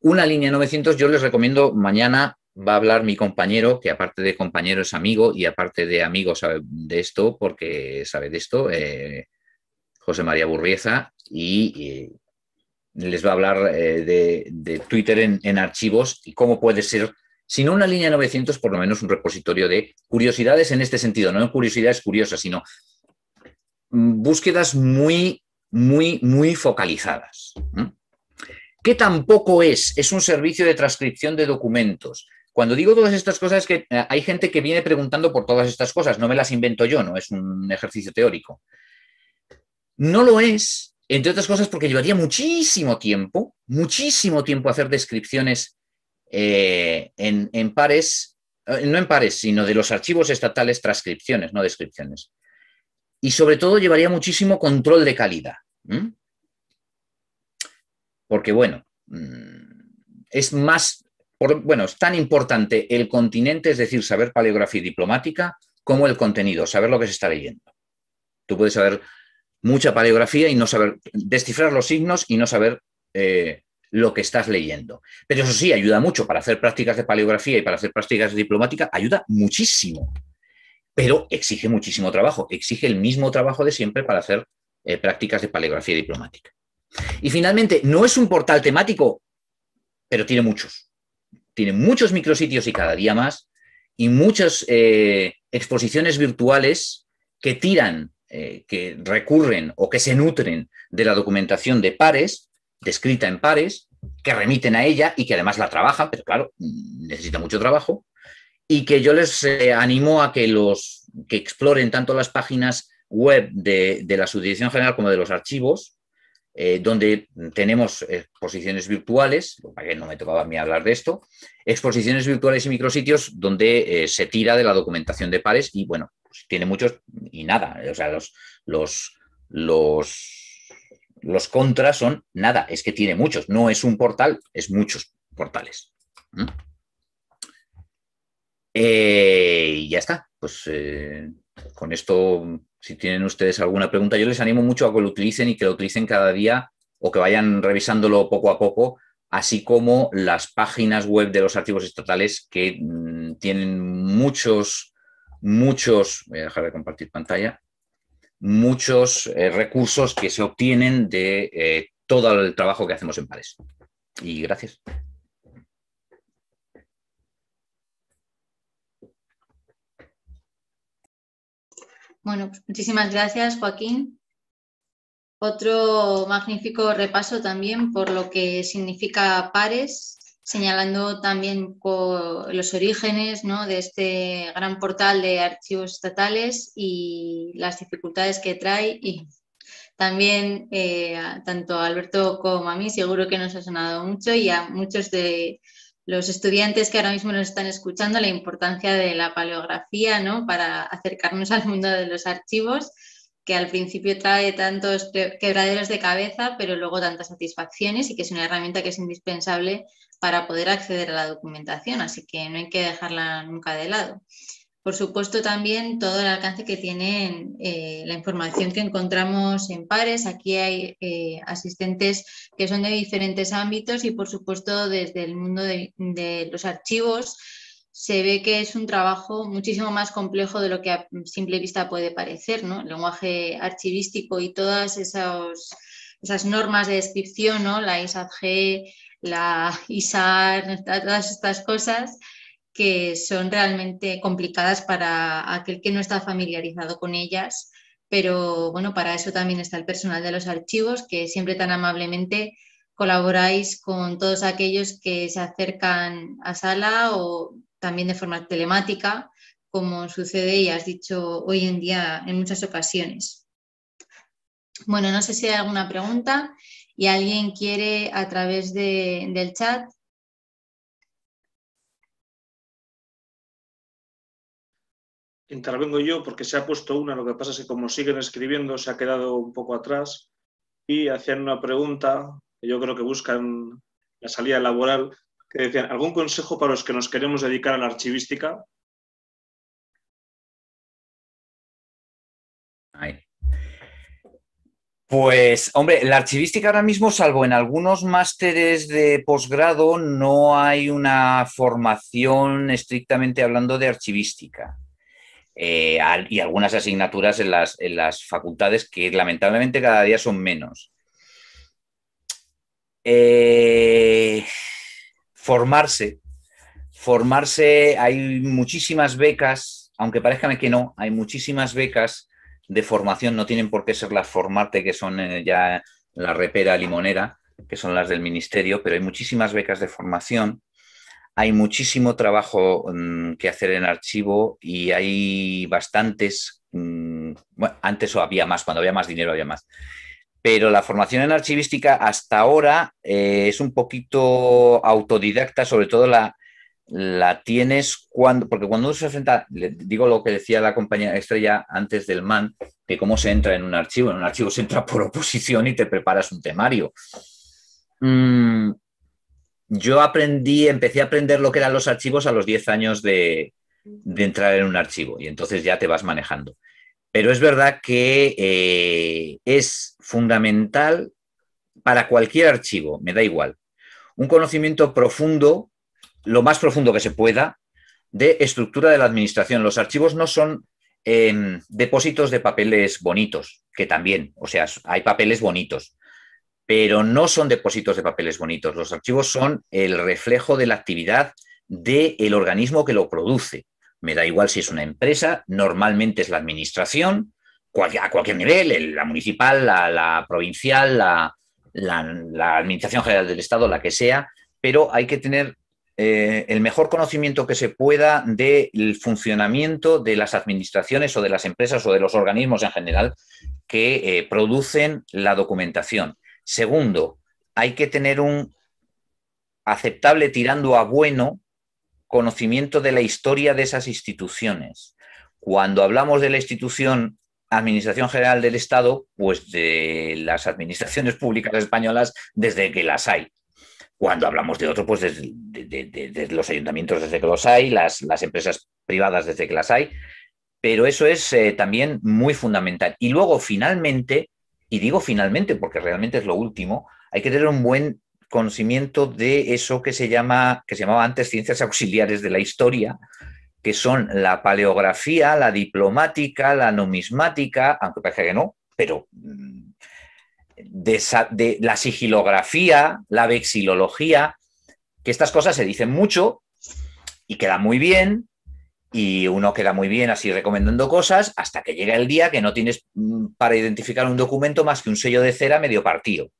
una línea 900. Yo les recomiendo mañana va a hablar mi compañero, que aparte de compañero es amigo y aparte de amigo sabe de esto, porque sabe de esto, eh, José María Burrieza, y eh, les va a hablar eh, de, Twitter en, archivos y cómo puede ser, si no una línea 900, por lo menos un repositorio de curiosidades en este sentido, no en curiosidades curiosas, sino búsquedas muy, muy, muy focalizadas. ¿Qué tampoco es? Es un servicio de transcripción de documentos. Cuando digo todas estas cosas que eh, hay gente que viene preguntando por todas estas cosas, no me las invento yo, no es un ejercicio teórico. No lo es entre otras cosas porque llevaría muchísimo tiempo, muchísimo tiempo hacer descripciones eh, en, pares, eh, no en pares, sino de los archivos estatales, transcripciones, no descripciones. Y sobre todo llevaría muchísimo control de calidad. Porque bueno, mm, es más, bueno, es tan importante el continente, es decir, saber paleografía diplomática, como el contenido, saber lo que se está leyendo. Tú puedes saber mucha paleografía y no saber descifrar los signos y no saber eh, lo que estás leyendo. Pero eso sí, ayuda mucho para hacer prácticas de paleografía y para hacer prácticas de diplomática, ayuda muchísimo. Pero exige muchísimo trabajo, exige el mismo trabajo de siempre para hacer eh, prácticas de paleografía diplomática. Y finalmente, no es un portal temático, pero tiene muchos. Tiene muchos micrositios y cada día más, y muchas eh, exposiciones virtuales que tiran eh, que recurren o que se nutren de la documentación de pares, descrita en pares, que remiten a ella y que además la trabajan, pero claro, necesita mucho trabajo, y que yo les eh, animo a que los que exploren tanto las páginas web de, la Subdirección General como de los archivos, eh, donde tenemos exposiciones virtuales, para no me tocaba a mí hablar de esto, exposiciones virtuales y micrositios donde se tira de la documentación de pares y bueno, pues, tiene muchos y nada. O sea, los, los, los, los contras son nada, es que tiene muchos. No es un portal, es muchos portales. ¿Mm? Eh, y ya está. Pues eh, con esto, si tienen ustedes alguna pregunta, yo les animo mucho a que lo utilicen y que lo utilicen cada día o que vayan revisándolo poco a poco, así como las páginas web de los archivos estatales que mm, tienen muchos muchos, voy a dejar de compartir pantalla, muchos eh, recursos que se obtienen de eh, todo el trabajo que hacemos en pares. Y gracias. Bueno, pues muchísimas gracias, Joaquín. Otro magnífico repaso también por lo que significa pares señalando también los orígenes ¿no? de este gran portal de archivos estatales y las dificultades que trae. Y también eh, tanto a Alberto como a mí seguro que nos ha sonado mucho y a muchos de los estudiantes que ahora mismo nos están escuchando la importancia de la paleografía ¿no? para acercarnos al mundo de los archivos que al principio trae tantos quebraderos de cabeza, pero luego tantas satisfacciones y que es una herramienta que es indispensable para poder acceder a la documentación, así que no hay que dejarla nunca de lado. Por supuesto, también todo el alcance que tiene eh, la información que encontramos en pares. Aquí hay eh, asistentes que son de diferentes ámbitos y, por supuesto, desde el mundo de, los archivos se ve que es un trabajo muchísimo más complejo de lo que a simple vista puede parecer, ¿no? El lenguaje archivístico y todas esas normas de descripción, ¿no? La ISAG, la ISAR, todas estas cosas que son realmente complicadas para aquel que no está familiarizado con ellas, pero bueno, para eso también está el personal de los archivos, que siempre tan amablemente colaboráis con todos aquellos que se acercan a sala o también de forma telemática, como sucede y has dicho hoy en día en muchas ocasiones. Bueno, no sé si hay alguna pregunta y alguien quiere a través del chat. Intervengo yo porque se ha puesto una, lo que pasa es que como siguen escribiendo se ha quedado un poco atrás y hacían una pregunta yo creo que buscan la salida laboral, que decían, ¿algún consejo para los que nos queremos dedicar a la archivística? Pues, hombre, la archivística ahora mismo, salvo en algunos másteres de posgrado, no hay una formación estrictamente hablando de archivística. Eh, y algunas asignaturas en las, facultades que lamentablemente cada día son menos. Eh, formarse. Formarse, hay muchísimas becas, aunque parezca que no, hay muchísimas becas de formación no tienen por qué ser las Formarte, que son eh, ya la repera limonera, que son las del ministerio, pero hay muchísimas becas de formación, hay muchísimo trabajo mm, que hacer en archivo y hay bastantes, antes mm, bueno, antes había más, cuando había más dinero había más. Pero la formación en archivística hasta ahora eh, es un poquito autodidacta, sobre todo la, la tienes cuando, porque cuando uno se enfrenta, digo lo que decía la compañía estrella antes del MAN, que cómo se entra en un archivo, en un archivo se entra por oposición y te preparas un temario. Mm, yo aprendí, empecé a aprender lo que eran los archivos a los 10 años de, de, entrar en un archivo y entonces ya te vas manejando. Pero es verdad que eh, es fundamental para cualquier archivo, me da igual, un conocimiento profundo lo más profundo que se pueda de estructura de la administración. Los archivos no son em, depósitos de papeles bonitos, que también, o sea, hay papeles bonitos, pero no son depósitos de papeles bonitos. Los archivos son el reflejo de la actividad del organismo que lo produce. Me da igual si es una empresa, normalmente es la administración, a cualquier nivel, la municipal, la, provincial, la Administración General del Estado, la que sea, pero hay que tener eh, el mejor conocimiento que se pueda del funcionamiento de las administraciones o de las empresas o de los organismos en general que eh, producen la documentación. Segundo, hay que tener un aceptable tirando a bueno conocimiento de la historia de esas instituciones. Cuando hablamos de la institución Administración General del Estado, pues de las administraciones públicas españolas desde que las hay. Cuando hablamos de otro, pues desde, de, los ayuntamientos desde que los hay, las, empresas privadas desde que las hay, pero eso es eh, también muy fundamental. Y luego, finalmente, y digo finalmente porque realmente es lo último, hay que tener un buen conocimiento de eso que se llama, que se llamaba antes ciencias auxiliares de la historia, que son la paleografía, la diplomática, la numismática, aunque parece que no, pero mm, de, la sigilografía, la vexilología, que estas cosas se dicen mucho y queda muy bien, y uno queda muy bien así recomendando cosas hasta que llega el día que no tienes mm, para identificar un documento más que un sello de cera medio partido.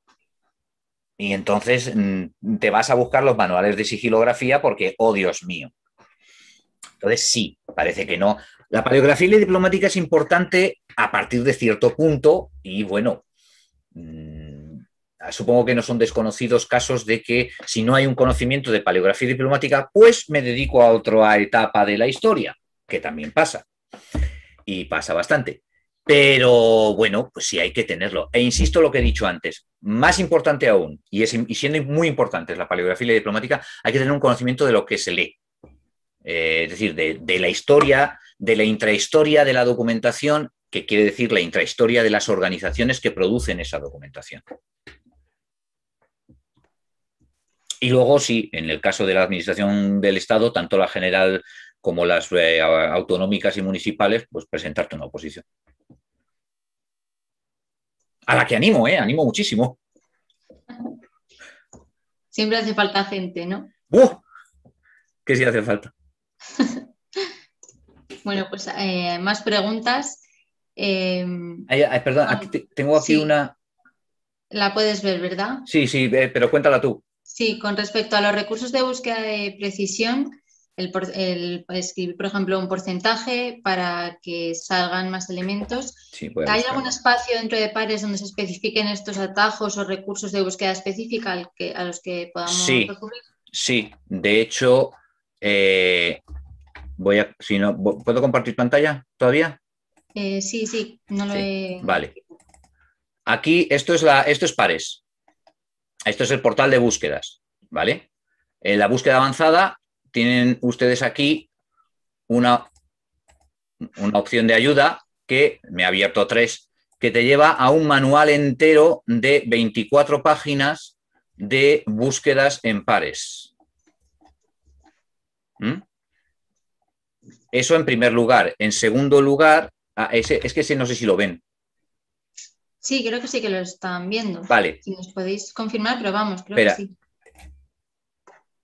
Y entonces mm, te vas a buscar los manuales de sigilografía porque, oh Dios mío. Entonces sí, parece que no. La paleografía y la diplomática es importante a partir de cierto punto y bueno, Mm, supongo que no son desconocidos casos de que si no hay un conocimiento de paleografía diplomática, pues me dedico a otra etapa de la historia, que también pasa. Y pasa bastante. Pero bueno, pues sí hay que tenerlo. E insisto lo que he dicho antes, más importante aún, y, siendo muy importante la paleografía y la diplomática, hay que tener un conocimiento de lo que se lee. Eh, es decir, de, la historia, de la intrahistoria, de la documentación que quiere decir la intrahistoria de las organizaciones que producen esa documentación. Y luego, si en el caso de la Administración del Estado, tanto la general como las eh, autonómicas y municipales, pues presentarte una oposición. A la que animo, ¿eh? Animo muchísimo. Siempre hace falta gente, ¿no? Que sí hace falta. bueno, pues eh, más preguntas. Em, perdón, ah, tengo aquí una... La puedes ver, ¿verdad? Sí, sí, eh, pero cuéntala tú. Sí, con respecto a los recursos de búsqueda de precisión, el, escribir, por ejemplo, un porcentaje para que salgan más elementos. ¿Hay algún espacio dentro de pares donde se especifiquen estos atajos o recursos de búsqueda específica que, a los que podamos sí, recurrir? Sí, de hecho, eh, voy a, si no, ¿puedo compartir pantalla todavía? Eh, sí, sí, no lo he... Vale. Aquí, esto es, la, esto es pares. Esto es el portal de búsquedas, ¿vale? En la búsqueda avanzada tienen ustedes aquí una, una opción de ayuda que me ha abierto tres, que te lleva a un manual entero de 24 páginas de búsquedas en pares. ¿Mm? Eso en primer lugar. En segundo lugar, Ah, es que no sé si lo ven. Sí, creo que sí que lo están viendo. Vale. Si nos podéis confirmar, pero vamos, creo que sí.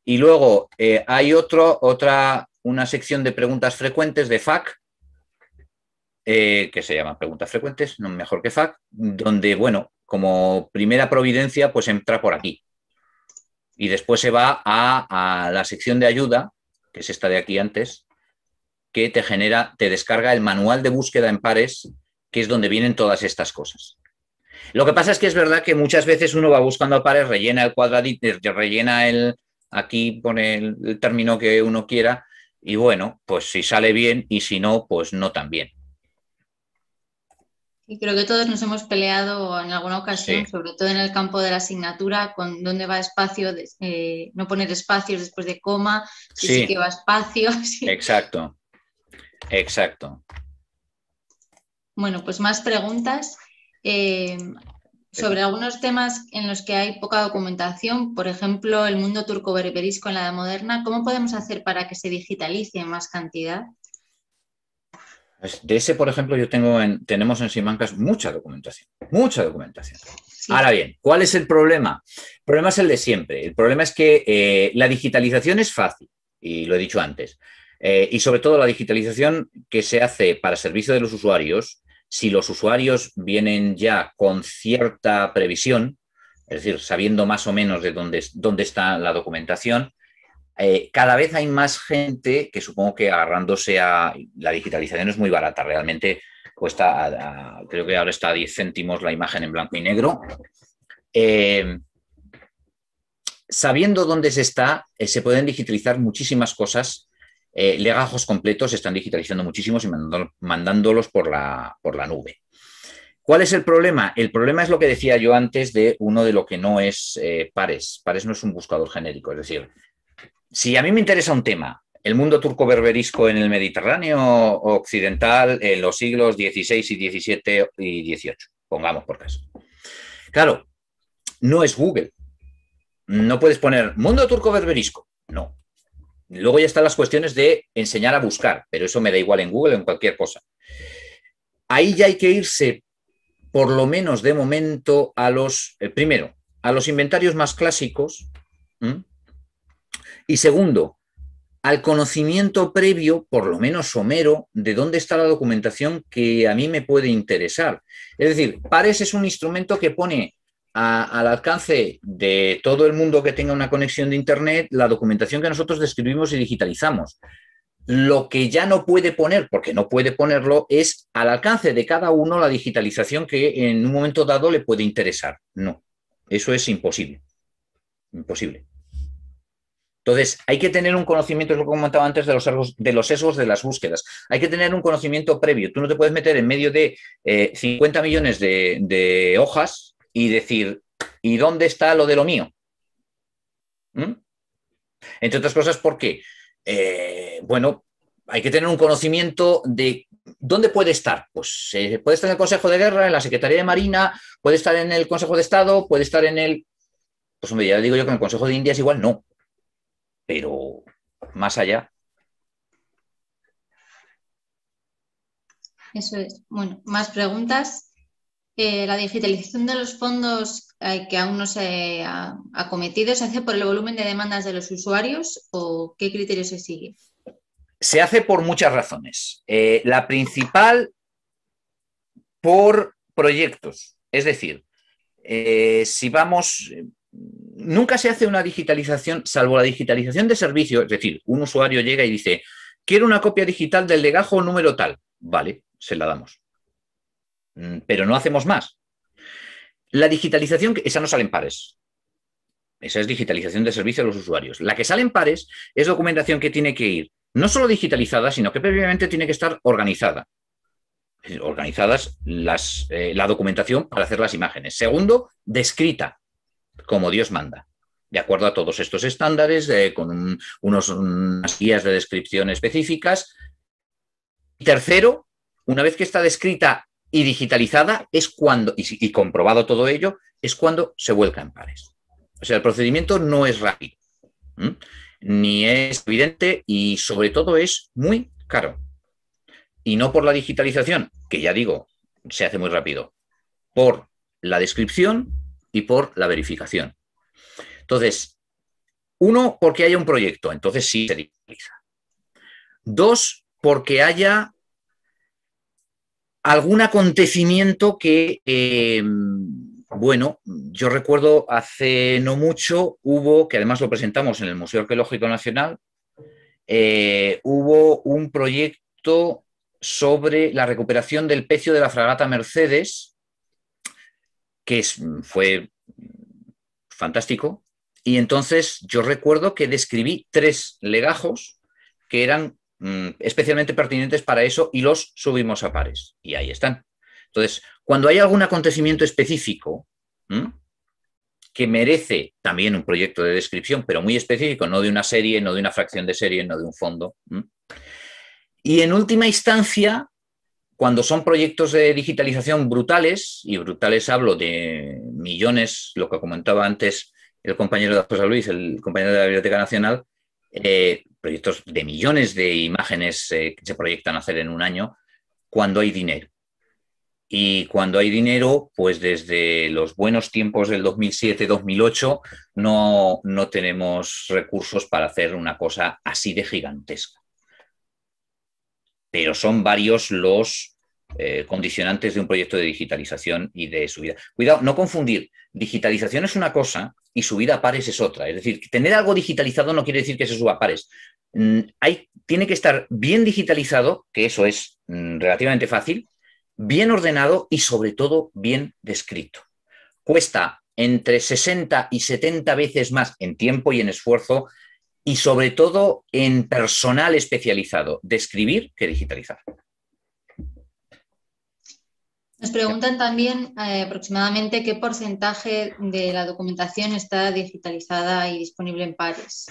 Y luego eh, hay otra, una sección de preguntas frecuentes de FAC, eh, que se llama preguntas frecuentes, no mejor que FAC, donde, bueno, como primera providencia, pues entra por aquí. Y después se va a, a la sección de ayuda, que es esta de aquí antes, que te genera, te descarga el manual de búsqueda en pares, que es donde vienen todas estas cosas. Lo que pasa es que es verdad que muchas veces uno va buscando a pares, rellena el cuadradito, eh, rellena el, aquí pone el, término que uno quiera, y bueno, pues si sale bien y si no, pues no tan bien. Y creo que todos nos hemos peleado en alguna ocasión, sobre todo en el campo de la asignatura, con dónde va espacio, eh, no poner espacios después de coma, si sí. que va espacio. Exacto. Exacto. Bueno, pues más preguntas. Eh, sobre algunos temas en los que hay poca documentación, por ejemplo, el mundo turco-berberisco en la edad moderna, ¿cómo podemos hacer para que se digitalice en más cantidad? Pues de ese, por ejemplo, yo tengo en, tenemos en Simancas mucha documentación, mucha documentación. Ahora bien, ¿cuál es el problema? El problema es el de siempre. El problema es que eh, la digitalización es fácil, y lo he dicho antes, eh, y sobre todo la digitalización que se hace para servicio de los usuarios, si los usuarios vienen ya con cierta previsión, es decir, sabiendo más o menos de dónde, dónde está la documentación, eh, cada vez hay más gente que supongo que agarrándose a la digitalización es muy barata, realmente cuesta, creo que ahora está a 10 céntimos la imagen en blanco y negro. Eh, sabiendo dónde se está, se pueden digitalizar muchísimas cosas eh, legajos completos se están digitalizando muchísimos y mandándolos, por, la, por la nube. ¿Cuál es el problema? El problema es lo que decía yo antes de uno de lo que no es eh, pares. Pares no es un buscador genérico. Es decir, si a mí me interesa un tema, el mundo turco berberisco en el Mediterráneo occidental en los siglos XVI y XVII y XVIII, pongamos por caso. Claro, no es Google. No puedes poner mundo turco berberisco. No. Luego ya están las cuestiones de enseñar a buscar, pero eso me da igual en Google o en cualquier cosa. Ahí ya hay que irse, por lo menos de momento, a los, eh, primero, a los inventarios más clásicos y segundo, al conocimiento previo, por lo menos somero, de dónde está la documentación que a mí me puede interesar. Es decir, Pares es un instrumento que pone al alcance de todo el mundo que tenga una conexión de Internet la documentación que nosotros describimos y digitalizamos. Lo que ya no puede poner, porque no puede ponerlo, es al alcance de cada uno la digitalización que en un momento dado le puede interesar. No, eso es imposible. Imposible. Entonces, hay que tener un conocimiento, es lo que comentaba antes, de los, sesgos, de las búsquedas. Hay que tener un conocimiento previo. Tú no te puedes meter en medio de 50 eh, millones de hojas y decir, ¿y dónde está lo de lo mío? ¿Mm? Entre otras cosas, porque, eh, bueno, hay que tener un conocimiento de dónde puede estar. Pues eh, puede estar en el Consejo de Guerra, en la Secretaría de Marina, puede estar en el Consejo de Estado, puede estar en el... Pues hombre, ya digo yo que en el Consejo de Indias igual no, pero más allá. Eso es. Bueno, más preguntas la digitalización de los fondos eh, que aún no se ha cometido se hace por el volumen de demandas de los usuarios o qué criterio se sigue? Se hace por muchas razones. Eh, la principal, por proyectos. Es decir, eh, si vamos, nunca se hace una digitalización, salvo la digitalización de servicio, es decir, un usuario llega y dice, quiero una copia digital del legajo número tal. Vale, se la damos. Mm, pero no hacemos más. La digitalización, esa no sale en pares. Esa es digitalización de servicio a los usuarios. La que sale en pares es documentación que tiene que ir no solo digitalizada, sino que previamente tiene que estar organizada. Organizadas las, eh, la documentación para hacer las imágenes. Segundo, descrita, como Dios manda de acuerdo a todos estos estándares, con unos, unas guías de descripción específicas. tercero, una vez que está descrita y digitalizada es cuando, y, comprobado todo ello, es cuando se vuelca en pares. O sea, el procedimiento no es rápido, ni es evidente y sobre todo es muy caro. Y no por la digitalización, que ya digo, se hace muy rápido, por la descripción y por la verificación. Entonces, uno, porque haya un proyecto, entonces sí se digitaliza. Dos, porque haya algún acontecimiento que, eh, bueno, yo recuerdo hace no mucho hubo, que además lo presentamos en el Museo Arqueológico Nacional, eh, hubo un proyecto sobre la recuperación del pecio de la fragata Mercedes, que fue fantástico. Y entonces yo recuerdo que describí tres legajos que eran Mm, especialmente pertinentes para eso y los subimos a pares. Y ahí están. Entonces, cuando hay algún acontecimiento específico mm, que merece también un proyecto de descripción, pero muy específico, no de una serie, no de una fracción de serie, no de un fondo. Mm, y en última instancia, cuando son proyectos de digitalización brutales, y brutales hablo de millones, lo que comentaba antes el compañero de Luis, el compañero de la Biblioteca Nacional, eh, proyectos de millones de imágenes eh, que se proyectan hacer en un año, cuando hay dinero. Y cuando hay dinero, pues desde los buenos tiempos del 2007-2008 no, no tenemos recursos para hacer una cosa así de gigantesca. Pero son varios los eh, condicionantes de un proyecto de digitalización y de subida. Cuidado, no confundir. Digitalización es una cosa y subida a pares es otra. Es decir, tener algo digitalizado no quiere decir que se suba a pares. Mm, hay, tiene que estar bien digitalizado, que eso es mm, relativamente fácil, bien ordenado y sobre todo bien descrito. Cuesta entre 60 y 70 veces más en tiempo y en esfuerzo y sobre todo en personal especializado, describir que digitalizar. Nos preguntan también eh, aproximadamente qué porcentaje de la documentación está digitalizada y disponible en pares.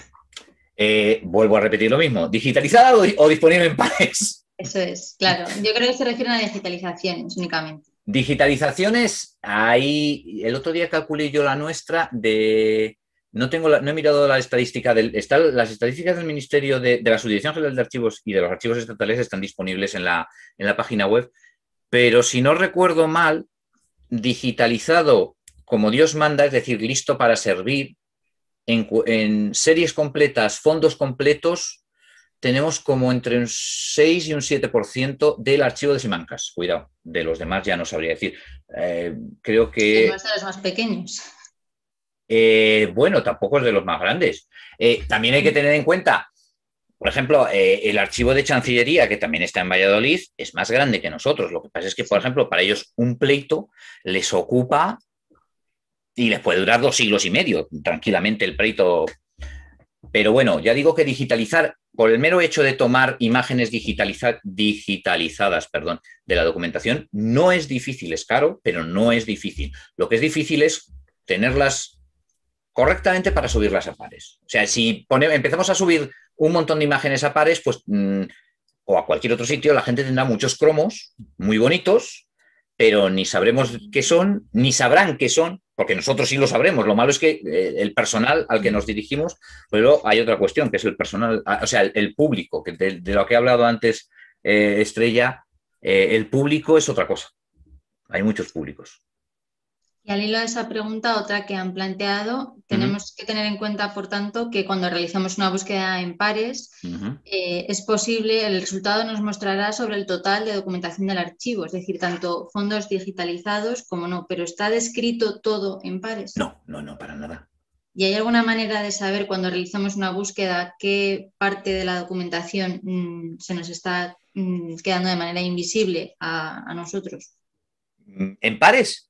Eh, vuelvo a repetir lo mismo, digitalizada o, disponible en pares. Eso es, claro. Yo creo que se refieren a digitalizaciones únicamente. Digitalizaciones, ahí el otro día calculé yo la nuestra de... No, tengo no he mirado la estadística del... las estadísticas del Ministerio de, la Subdirección General de Archivos y de los archivos estatales están disponibles en la página web pero si no recuerdo mal, digitalizado como Dios manda, es decir, listo para servir, en, series completas, fondos completos, tenemos como entre un 6 y un 7% del archivo de Simancas. Cuidado, de los demás ya no sabría decir. Eh, creo que... No de los más pequeños. Eh, bueno, tampoco es de los más grandes. Eh, también hay que tener en cuenta por ejemplo, eh, el archivo de Chancillería, que también está en Valladolid, es más grande que nosotros. Lo que pasa es que, por ejemplo, para ellos un pleito les ocupa y les puede durar dos siglos y medio, tranquilamente el pleito. Pero bueno, ya digo que digitalizar, por el mero hecho de tomar imágenes digitalizadas perdón, de la documentación, no es difícil, es caro, pero no es difícil. Lo que es difícil es tenerlas correctamente para subirlas a pares. O sea, si pone, empezamos a subir un montón de imágenes a pares, pues, mm, o a cualquier otro sitio, la gente tendrá muchos cromos muy bonitos, pero ni sabremos qué son, ni sabrán qué son, porque nosotros sí lo sabremos. Lo malo es que eh, el personal al que nos dirigimos, pero pues hay otra cuestión, que es el personal, ah, o sea, el, público, que de, lo que he hablado antes, eh, Estrella, eh, el público es otra cosa. Hay muchos públicos. Y al hilo de esa pregunta, otra que han planteado, tenemos que tener en cuenta, por tanto, que cuando realizamos una búsqueda en pares, eh, es posible, el resultado nos mostrará sobre el total de documentación del archivo, es decir, tanto fondos digitalizados como no, pero ¿está descrito todo en pares? No, no, no, para nada. ¿Y hay alguna manera de saber cuando realizamos una búsqueda qué parte de la documentación mm, se nos está mm, quedando de manera invisible a nosotros? Mm, ¿En pares?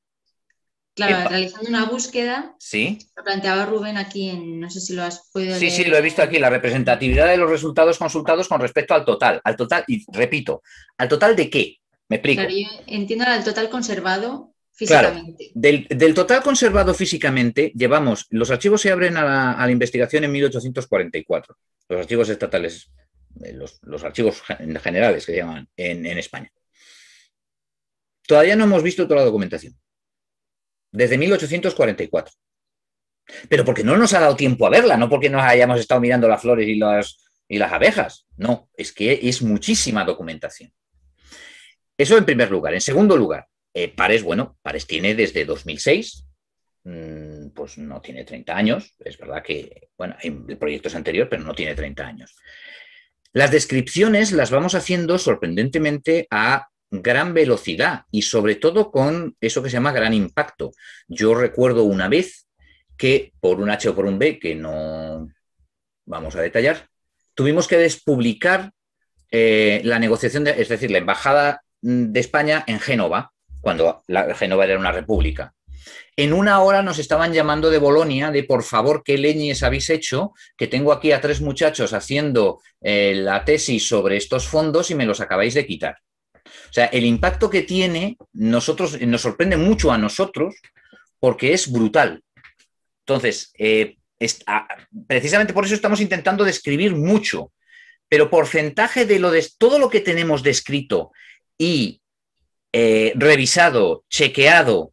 Claro, realizando una búsqueda, ¿Sí? lo planteaba Rubén aquí no sé si lo has podido Sí, sí, lo he visto aquí, la representatividad de los resultados consultados con respecto al total, al total, y repito, ¿al total de qué? Me explico. Claro, yo entiendo al total conservado físicamente. del, total conservado físicamente, llevamos, los archivos se abren a la, investigación en 1844, los archivos estatales, eh, los, archivos generales que se llaman en España. Todavía no hemos visto toda la documentación desde 1844. Pero porque no nos ha dado tiempo a verla, no porque nos hayamos estado mirando las flores y las, y las abejas. No, es que es muchísima documentación. Eso en primer lugar. En segundo lugar, eh, Pares, bueno, Pares tiene desde 2006, mm, pues no tiene 30 años. Es verdad que, bueno, el proyecto es anterior, pero no tiene 30 años. Las descripciones las vamos haciendo sorprendentemente a gran velocidad y sobre todo con eso que se llama gran impacto. Yo recuerdo una vez que por un H o por un B, que no vamos a detallar, tuvimos que despublicar eh, la negociación, es decir, la Embajada mm, de España en Génova, cuando la, Génova era una república. En una hora nos estaban llamando de Bolonia de por favor qué leñes habéis hecho, que tengo aquí a tres muchachos haciendo eh, la tesis sobre estos fondos y me los acabáis de quitar. O sea, el impacto que tiene nosotros, eh, nos sorprende mucho a nosotros porque es brutal. Entonces, eh, precisamente por eso estamos intentando describir mucho, pero porcentaje de, lo de todo lo que tenemos descrito y eh, revisado, chequeado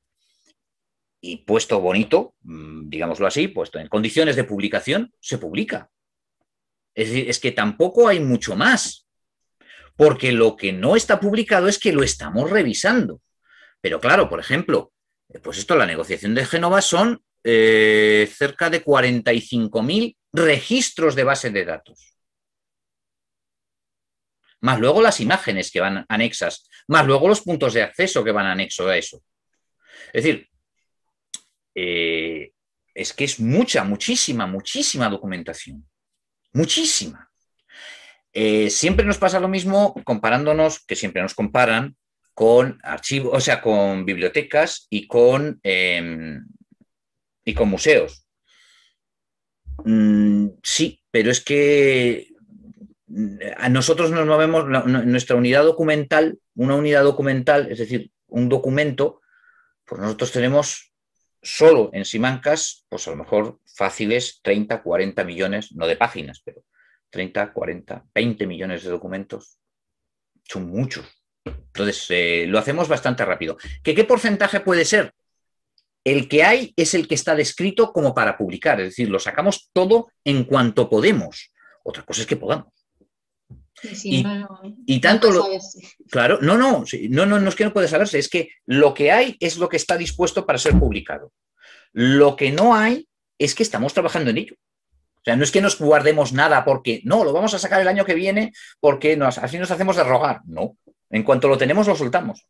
y puesto bonito, mm, digámoslo así, puesto en condiciones de publicación, se publica. Es es que tampoco hay mucho más porque lo que no está publicado es que lo estamos revisando. Pero claro, por ejemplo, eh, pues esto, la negociación de Génova son eh, cerca de 45.000 registros de base de datos. Más luego las imágenes que van anexas, más luego los puntos de acceso que van anexos a eso. Es decir, eh, es que es mucha, muchísima, muchísima documentación. Muchísima. Eh, siempre nos pasa lo mismo comparándonos, que siempre nos comparan, con archivos, o sea, con bibliotecas y con, em, y con museos. Mm, sí, pero es que mm, a nosotros nos movemos, nuestra unidad documental, una unidad documental, es decir, un documento, pues nosotros tenemos solo en Simancas, pues a lo mejor fáciles 30, 40 millones, no de páginas, pero 30, 40, 20 millones de documentos. Son muchos. Entonces, eh, lo hacemos bastante rápido. ¿Qué, porcentaje puede ser? El que hay es el que está descrito como para publicar, es decir, lo sacamos todo en cuanto podemos. Otra cosa es que podamos. Sí, y, tanto lo. Claro, no, no, no, no, no es que no puede saberse, es que lo que hay es lo que está dispuesto para ser publicado. Lo que no hay es que estamos trabajando en ello. O sea, no es que nos guardemos nada porque no, lo vamos a sacar el año que viene porque así nos hacemos de rogar. No, en cuanto lo tenemos lo soltamos.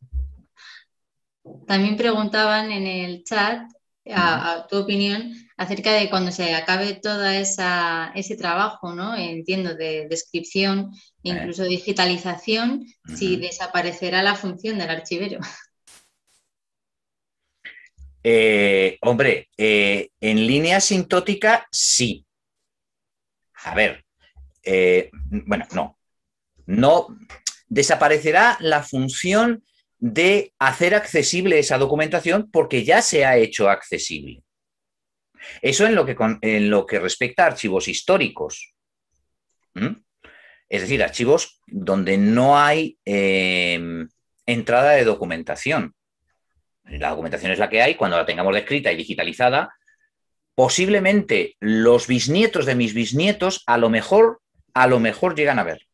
También preguntaban en el chat a, tu opinión acerca de cuando se acabe todo ese trabajo, ¿no? Entiendo, de descripción, eh. incluso digitalización, si desaparecerá la función del archivero. Eh, hombre, eh, en línea sintótica sí, a ver, eh, bueno, no. No desaparecerá la función de hacer accesible esa documentación porque ya se ha hecho accesible. Eso en lo que, en lo que respecta a archivos históricos. ¿Mm? Es decir, archivos donde no hay em, entrada de documentación. La documentación es la que hay, cuando la tengamos descrita y digitalizada, posiblemente los bisnietos de mis bisnietos a lo mejor, a lo mejor llegan a ver.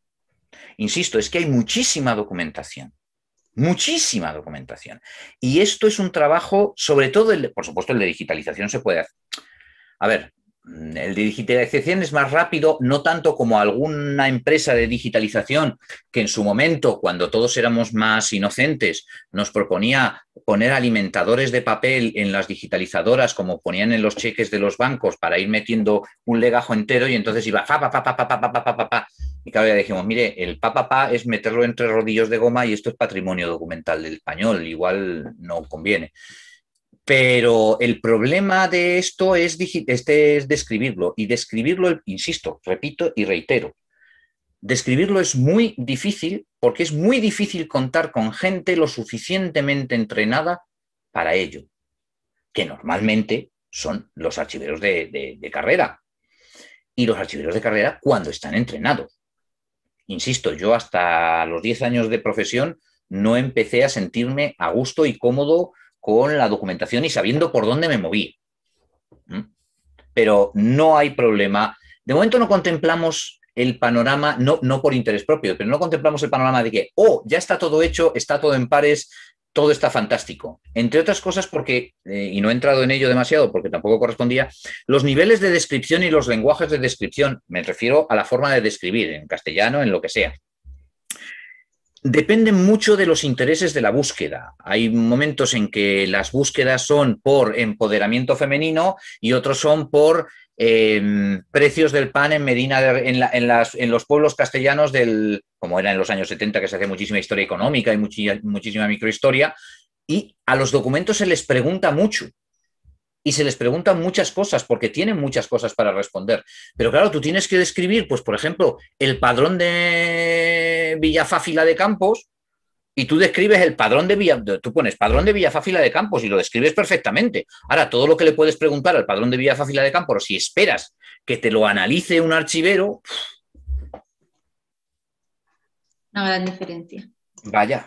Insisto, es que hay muchísima documentación, muchísima documentación. Y esto es un trabajo, sobre todo, por supuesto, el de digitalización se puede hacer. A ver, Mm, el de digitalización es más rápido, no tanto como alguna empresa de digitalización que en su momento, cuando todos éramos más inocentes, nos proponía poner alimentadores de papel en las digitalizadoras, como ponían en los cheques de los bancos, para ir metiendo un legajo entero y entonces iba pa, pa, pa, pa, pa, pa, pa, pa, pa. Y cada ya dijimos, mire, el pa, pa, pa es meterlo entre rodillos de goma y esto es patrimonio documental del español, igual no conviene. Pero el problema de esto es, este es describirlo. Y describirlo, insisto, repito y reitero, describirlo es muy difícil porque es muy difícil contar con gente lo suficientemente entrenada para ello, que normalmente son los archiveros de, de carrera. Y los archiveros de carrera cuando están entrenados. Insisto, yo hasta los 10 años de profesión no empecé a sentirme a gusto y cómodo con la documentación y sabiendo por dónde me moví. Pero no hay problema. De momento no contemplamos el panorama, no, no por interés propio, pero no contemplamos el panorama de que, oh, ya está todo hecho, está todo en pares, todo está fantástico. Entre otras cosas porque, eh, y no he entrado en ello demasiado porque tampoco correspondía, los niveles de descripción y los lenguajes de descripción, me refiero a la forma de describir, en castellano, en lo que sea, Depende mucho de los intereses de la búsqueda. Hay momentos en que las búsquedas son por empoderamiento femenino y otros son por em, precios del pan en Medina, en, los pueblos castellanos del, como era en los años 70, que se hace muchísima historia económica y muchísima microhistoria, y a los documentos se les pregunta mucho y se les preguntan muchas cosas porque tienen muchas cosas para responder. Pero claro, tú tienes que describir, pues por ejemplo, el padrón de Villafáfila de Campos y tú describes el padrón de Villa, tú pones padrón de Villafáfila de Campos y lo describes perfectamente. Ahora, todo lo que le puedes preguntar al padrón de Villafáfila de Campos, si esperas que te lo analice un archivero, una gran diferencia. Vaya.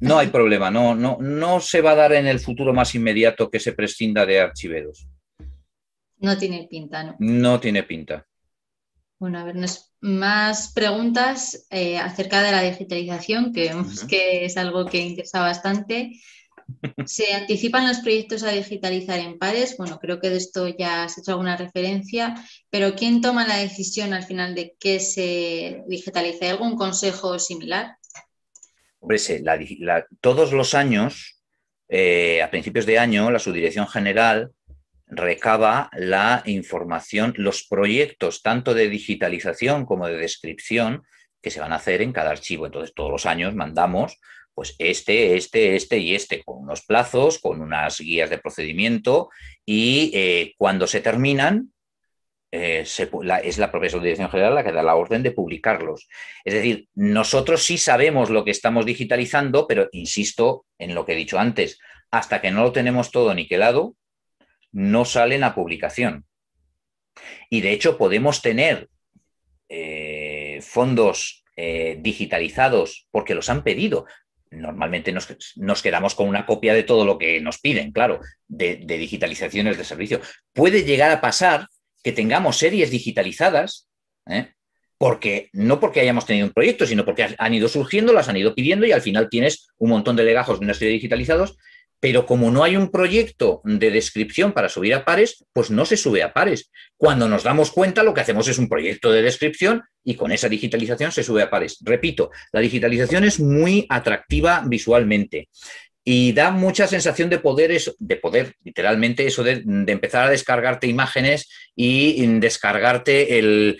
No hay problema, no, no, no se va a dar en el futuro más inmediato que se prescinda de archiveros. No tiene pinta, ¿no? No tiene pinta. Bueno, a ver, más preguntas eh, acerca de la digitalización, que es algo que interesa bastante. ¿Se anticipan los proyectos a digitalizar en pares? Bueno, creo que de esto ya has hecho alguna referencia, pero ¿quién toma la decisión al final de qué se digitalice? ¿Algún consejo similar? Hombre, la, todos los años, eh, a principios de año, la Subdirección General recaba la información, los proyectos tanto de digitalización como de descripción que se van a hacer en cada archivo. Entonces, todos los años mandamos pues este, este, este y este, con unos plazos, con unas guías de procedimiento y eh, cuando se terminan, eh, es la propia Subdirección General la que da la orden de publicarlos. Es decir, nosotros sí sabemos lo que estamos digitalizando, pero insisto en lo que he dicho antes, hasta que no lo tenemos todo aniquilado, no salen a publicación. Y de hecho podemos tener eh, fondos eh, digitalizados porque los han pedido. Normalmente nos, quedamos con una copia de todo lo que nos piden, claro, de, de digitalizaciones de servicio. Puede llegar a pasar que tengamos series digitalizadas, ¿eh? porque no porque hayamos tenido un proyecto, sino porque han ido surgiendo, las han ido pidiendo y al final tienes un montón de legajos de una serie digitalizados, pero como no hay un proyecto de descripción para subir a pares, pues no se sube a pares. Cuando nos damos cuenta, lo que hacemos es un proyecto de descripción y con esa digitalización se sube a pares. Repito, la digitalización es muy atractiva visualmente y da mucha sensación de poder, de poder, literalmente, eso de, empezar a descargarte imágenes y descargarte el,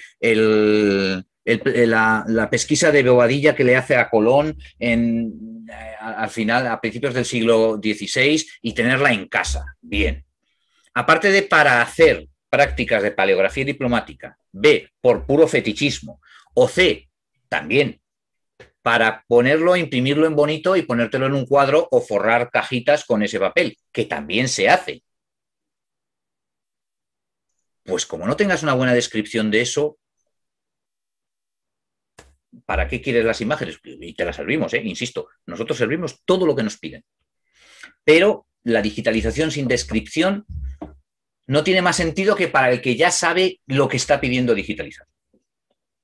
la, pesquisa de Bobadilla que le hace a Colón eh, al final, a principios del siglo XVI, y tenerla en casa. Bien. Aparte de para hacer prácticas de paleografía diplomática, B, por puro fetichismo, o C, también para ponerlo, imprimirlo en bonito y ponértelo en un cuadro o forrar cajitas con ese papel, que también se hace. Pues como no tengas una buena descripción de eso, ¿para qué quieres las imágenes? Y te las servimos, ¿eh? insisto, nosotros servimos todo lo que nos piden. Pero la digitalización sin descripción no tiene más sentido que para el que ya sabe lo que está pidiendo digitalizar.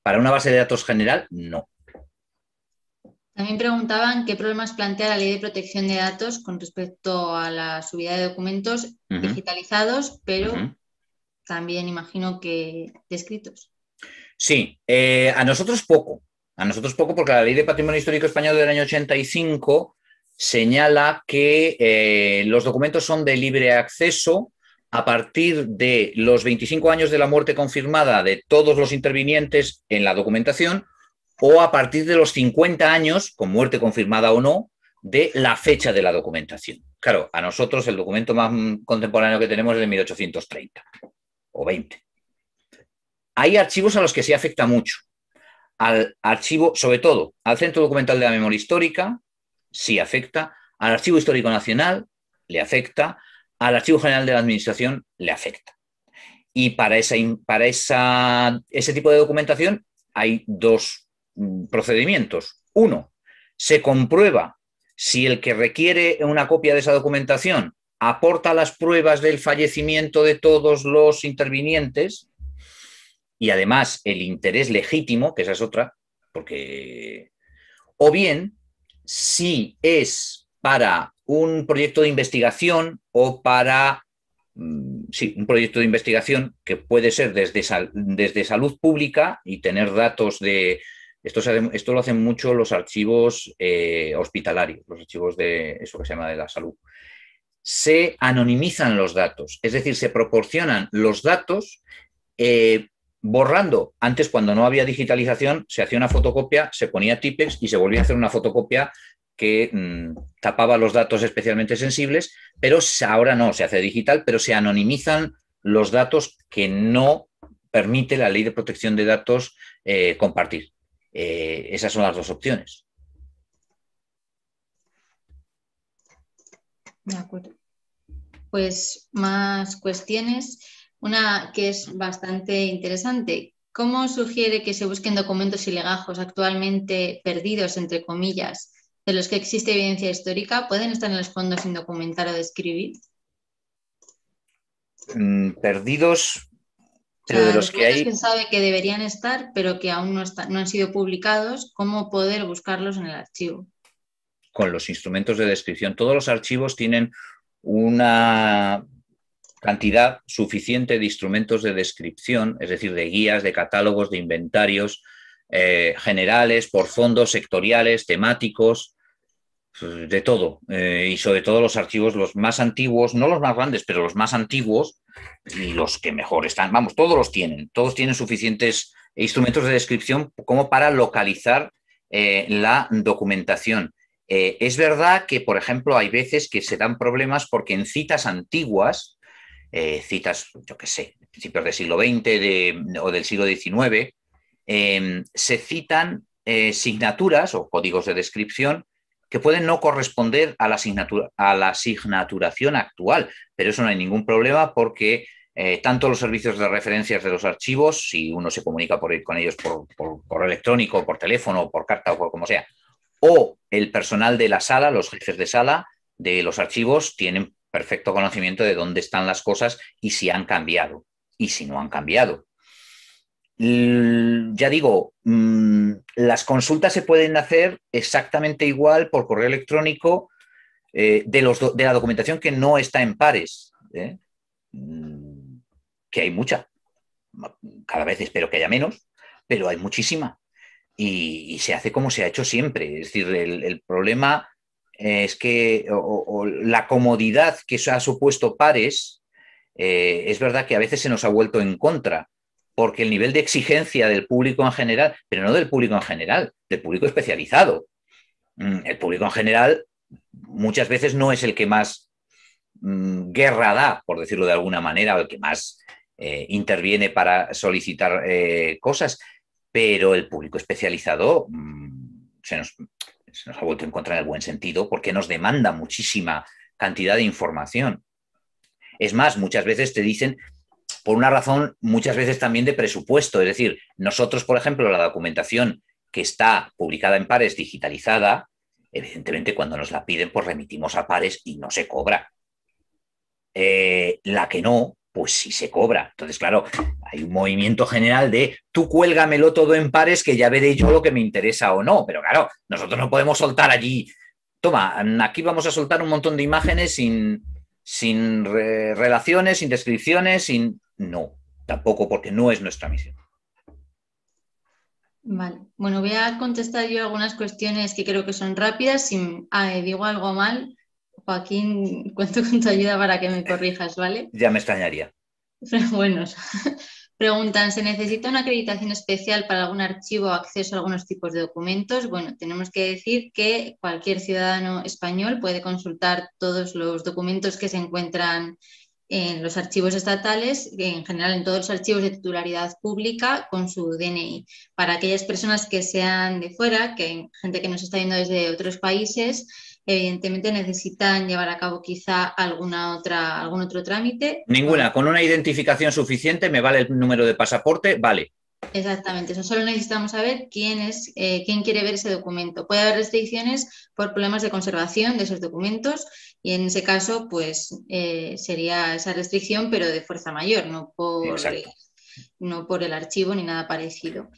Para una base de datos general, no. También preguntaban qué problemas plantea la ley de protección de datos con respecto a la subida de documentos digitalizados, pero también imagino que descritos. Sí, eh, a nosotros poco. A nosotros poco porque la ley de patrimonio histórico español del año 85 señala que eh, los documentos son de libre acceso a partir de los 25 años de la muerte confirmada de todos los intervinientes en la documentación o a partir de los 50 años, con muerte confirmada o no, de la fecha de la documentación. Claro, a nosotros el documento más contemporáneo que tenemos es de 1830 o 20. Hay archivos a los que sí afecta mucho. Al archivo, sobre todo, al Centro Documental de la Memoria Histórica, sí afecta. Al Archivo Histórico Nacional, le afecta. Al Archivo General de la Administración, le afecta. Y para, esa, para ese tipo de documentación hay dos Mm, procedimientos. Uno, se comprueba si el que requiere una copia de esa documentación aporta las pruebas del fallecimiento de todos los intervinientes y además el interés legítimo, que esa es otra, porque... O bien, si es para un proyecto de investigación o para mm, sí, un proyecto de investigación que puede ser desde, desde salud pública y tener datos de esto, lo hacen mucho los archivos eh, hospitalarios, los archivos de eso que se llama de la salud. Se anonimizan los datos, es decir, se proporcionan los datos eh, borrando. Antes, cuando no había digitalización, se hacía una fotocopia, se ponía típex y se volvía a hacer una fotocopia que mm, tapaba los datos especialmente sensibles, pero ahora no, se hace digital, pero se anonimizan los datos que no permite la ley de protección de datos eh, compartir. Eh, esas son las dos opciones. De acuerdo. Pues más cuestiones. Una que es bastante interesante. ¿Cómo sugiere que se busquen documentos y legajos actualmente perdidos, entre comillas, de los que existe evidencia histórica? ¿Pueden estar en los fondos sin documentar o describir? Mm, perdidos, los que hay. que sabe que deberían estar, pero que aún no, no han sido publicados, ¿cómo poder buscarlos en el archivo? Con los instrumentos de descripción. Todos los archivos tienen una cantidad suficiente de instrumentos de descripción, es decir, de guías, de catálogos, de inventarios eh, generales, por fondos sectoriales, temáticos, de todo, eh, y sobre todo los archivos, los más antiguos, no los más grandes, pero los más antiguos y los que mejor están. Vamos, todos los tienen, todos tienen suficientes instrumentos de descripción como para localizar eh, la documentación. Eh, es verdad que, por ejemplo, hay veces que se dan problemas porque en citas antiguas, citas, yo qué sé, principios del siglo XX o del siglo XIX, em, se citan signaturas o códigos de descripción pueden no corresponder a la, asignatura, a la asignaturación actual, pero eso no hay ningún problema porque eh, tanto los servicios de referencias de los archivos, si uno se comunica por, con ellos por, electrónico, por teléfono, por carta o como sea, o el personal de la sala, los jefes de sala de los archivos, tienen perfecto conocimiento de dónde están las cosas y si han cambiado y si no han cambiado. Mm, ya digo, mm, las consultas se pueden hacer exactamente igual por correo electrónico eh, de, los, de la documentación que no está en pares, ¿eh? mm, que hay mucha. Cada vez espero que haya menos, pero hay muchísima. Y, se hace como se ha hecho siempre. Es decir, el, problema es que la comodidad que se ha supuesto pares, eh, es verdad que a veces se nos ha vuelto en contra porque el nivel de exigencia del público en general, pero no del público en general, del público especializado. Mm, el público en general muchas veces no es el que más mm, guerra da, por decirlo de alguna manera, o el que más eh, interviene para solicitar eh, cosas, pero el público especializado mm, se, nos, ha vuelto a encontrar en el buen sentido porque nos demanda muchísima cantidad de información. Es más, muchas veces te dicen por una razón muchas veces también de presupuesto. Es decir, nosotros, por ejemplo, la documentación que está publicada en pares digitalizada, evidentemente cuando nos la piden, pues remitimos a pares y no se cobra. Eh, la que no, pues sí se cobra. Entonces, claro, hay un movimiento general de tú cuélgamelo todo en pares que ya veré yo lo que me interesa o no. Pero claro, nosotros no podemos soltar allí. Toma, aquí vamos a soltar un montón de imágenes sin, sin relaciones, sin descripciones, sin no, tampoco porque no es nuestra misión. Vale, bueno, voy a contestar yo algunas cuestiones que creo que son rápidas. Si ah, eh, digo algo mal, Joaquín, cuento con tu ayuda para que me corrijas, ¿vale? Ya me extrañaría. bueno, Preguntan, ¿se necesita una acreditación especial para algún archivo o acceso a algunos tipos de documentos? Bueno, tenemos que decir que cualquier ciudadano español puede consultar todos los documentos que se encuentran en los archivos estatales, en general en todos los archivos de titularidad pública con su DNI. Para aquellas personas que sean de fuera, que gente que nos está viendo desde otros países, evidentemente necesitan llevar a cabo quizá alguna otra, algún otro trámite. Ninguna, con una identificación suficiente me vale el número de pasaporte, vale. Exactamente, eso solo necesitamos saber quién es, eh, quién quiere ver ese documento. Puede haber restricciones por problemas de conservación de esos documentos y en ese caso, pues eh, sería esa restricción, pero de fuerza mayor, no por, no por el archivo ni nada parecido.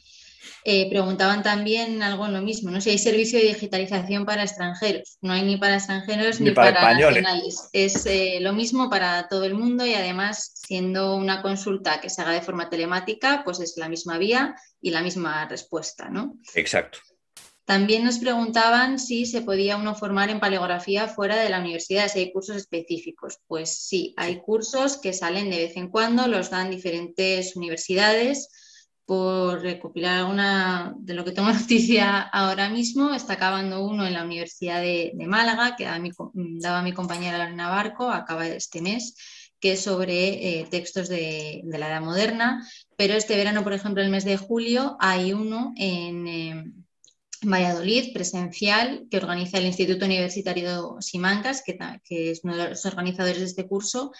Eh, preguntaban también algo en lo mismo, ¿no? Si hay servicio de digitalización para extranjeros. No hay ni para extranjeros ni, para, nacionales. Es eh, lo mismo para todo el mundo y además, siendo una consulta que se haga de forma telemática, pues es la misma vía y la misma respuesta, ¿no? Exacto. También nos preguntaban si se podía uno formar en paleografía fuera de la universidad, si hay cursos específicos. Pues sí, hay cursos que salen de vez en cuando, los dan diferentes universidades. Por recopilar alguna de lo que tengo noticia ahora mismo, está acabando uno en la Universidad de, Málaga, que daba mi, compañera Lorena Barco, acaba este mes que es sobre eh, textos de, la Edad Moderna, pero este verano, por ejemplo, el mes de julio, hay uno en, eh, Valladolid presencial que organiza el Instituto Universitario Simancas, que, que es uno de los organizadores de este curso,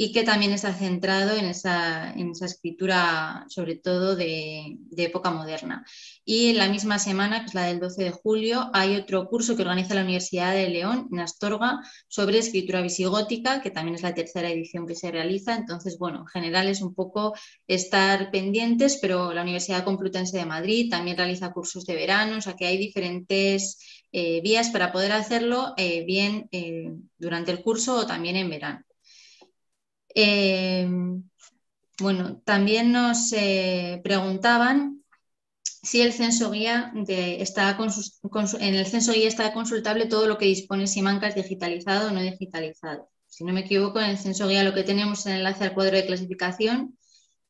y que también está centrado en esa, escritura, sobre todo de, época moderna. Y en la misma semana, que es la del 12 de julio, hay otro curso que organiza la Universidad de León, en Astorga, sobre escritura visigótica, que también es la tercera edición que se realiza. Entonces, bueno, en general es un poco estar pendientes, pero la Universidad Complutense de Madrid también realiza cursos de verano, o sea que hay diferentes eh, vías para poder hacerlo, eh, bien eh, durante el curso o también en verano. Eh, bueno, también nos eh, preguntaban si el censo guía está en el censo guía está consultable todo lo que dispone Simancas digitalizado o no digitalizado. Si no me equivoco, en el censo guía lo que tenemos es el enlace al cuadro de clasificación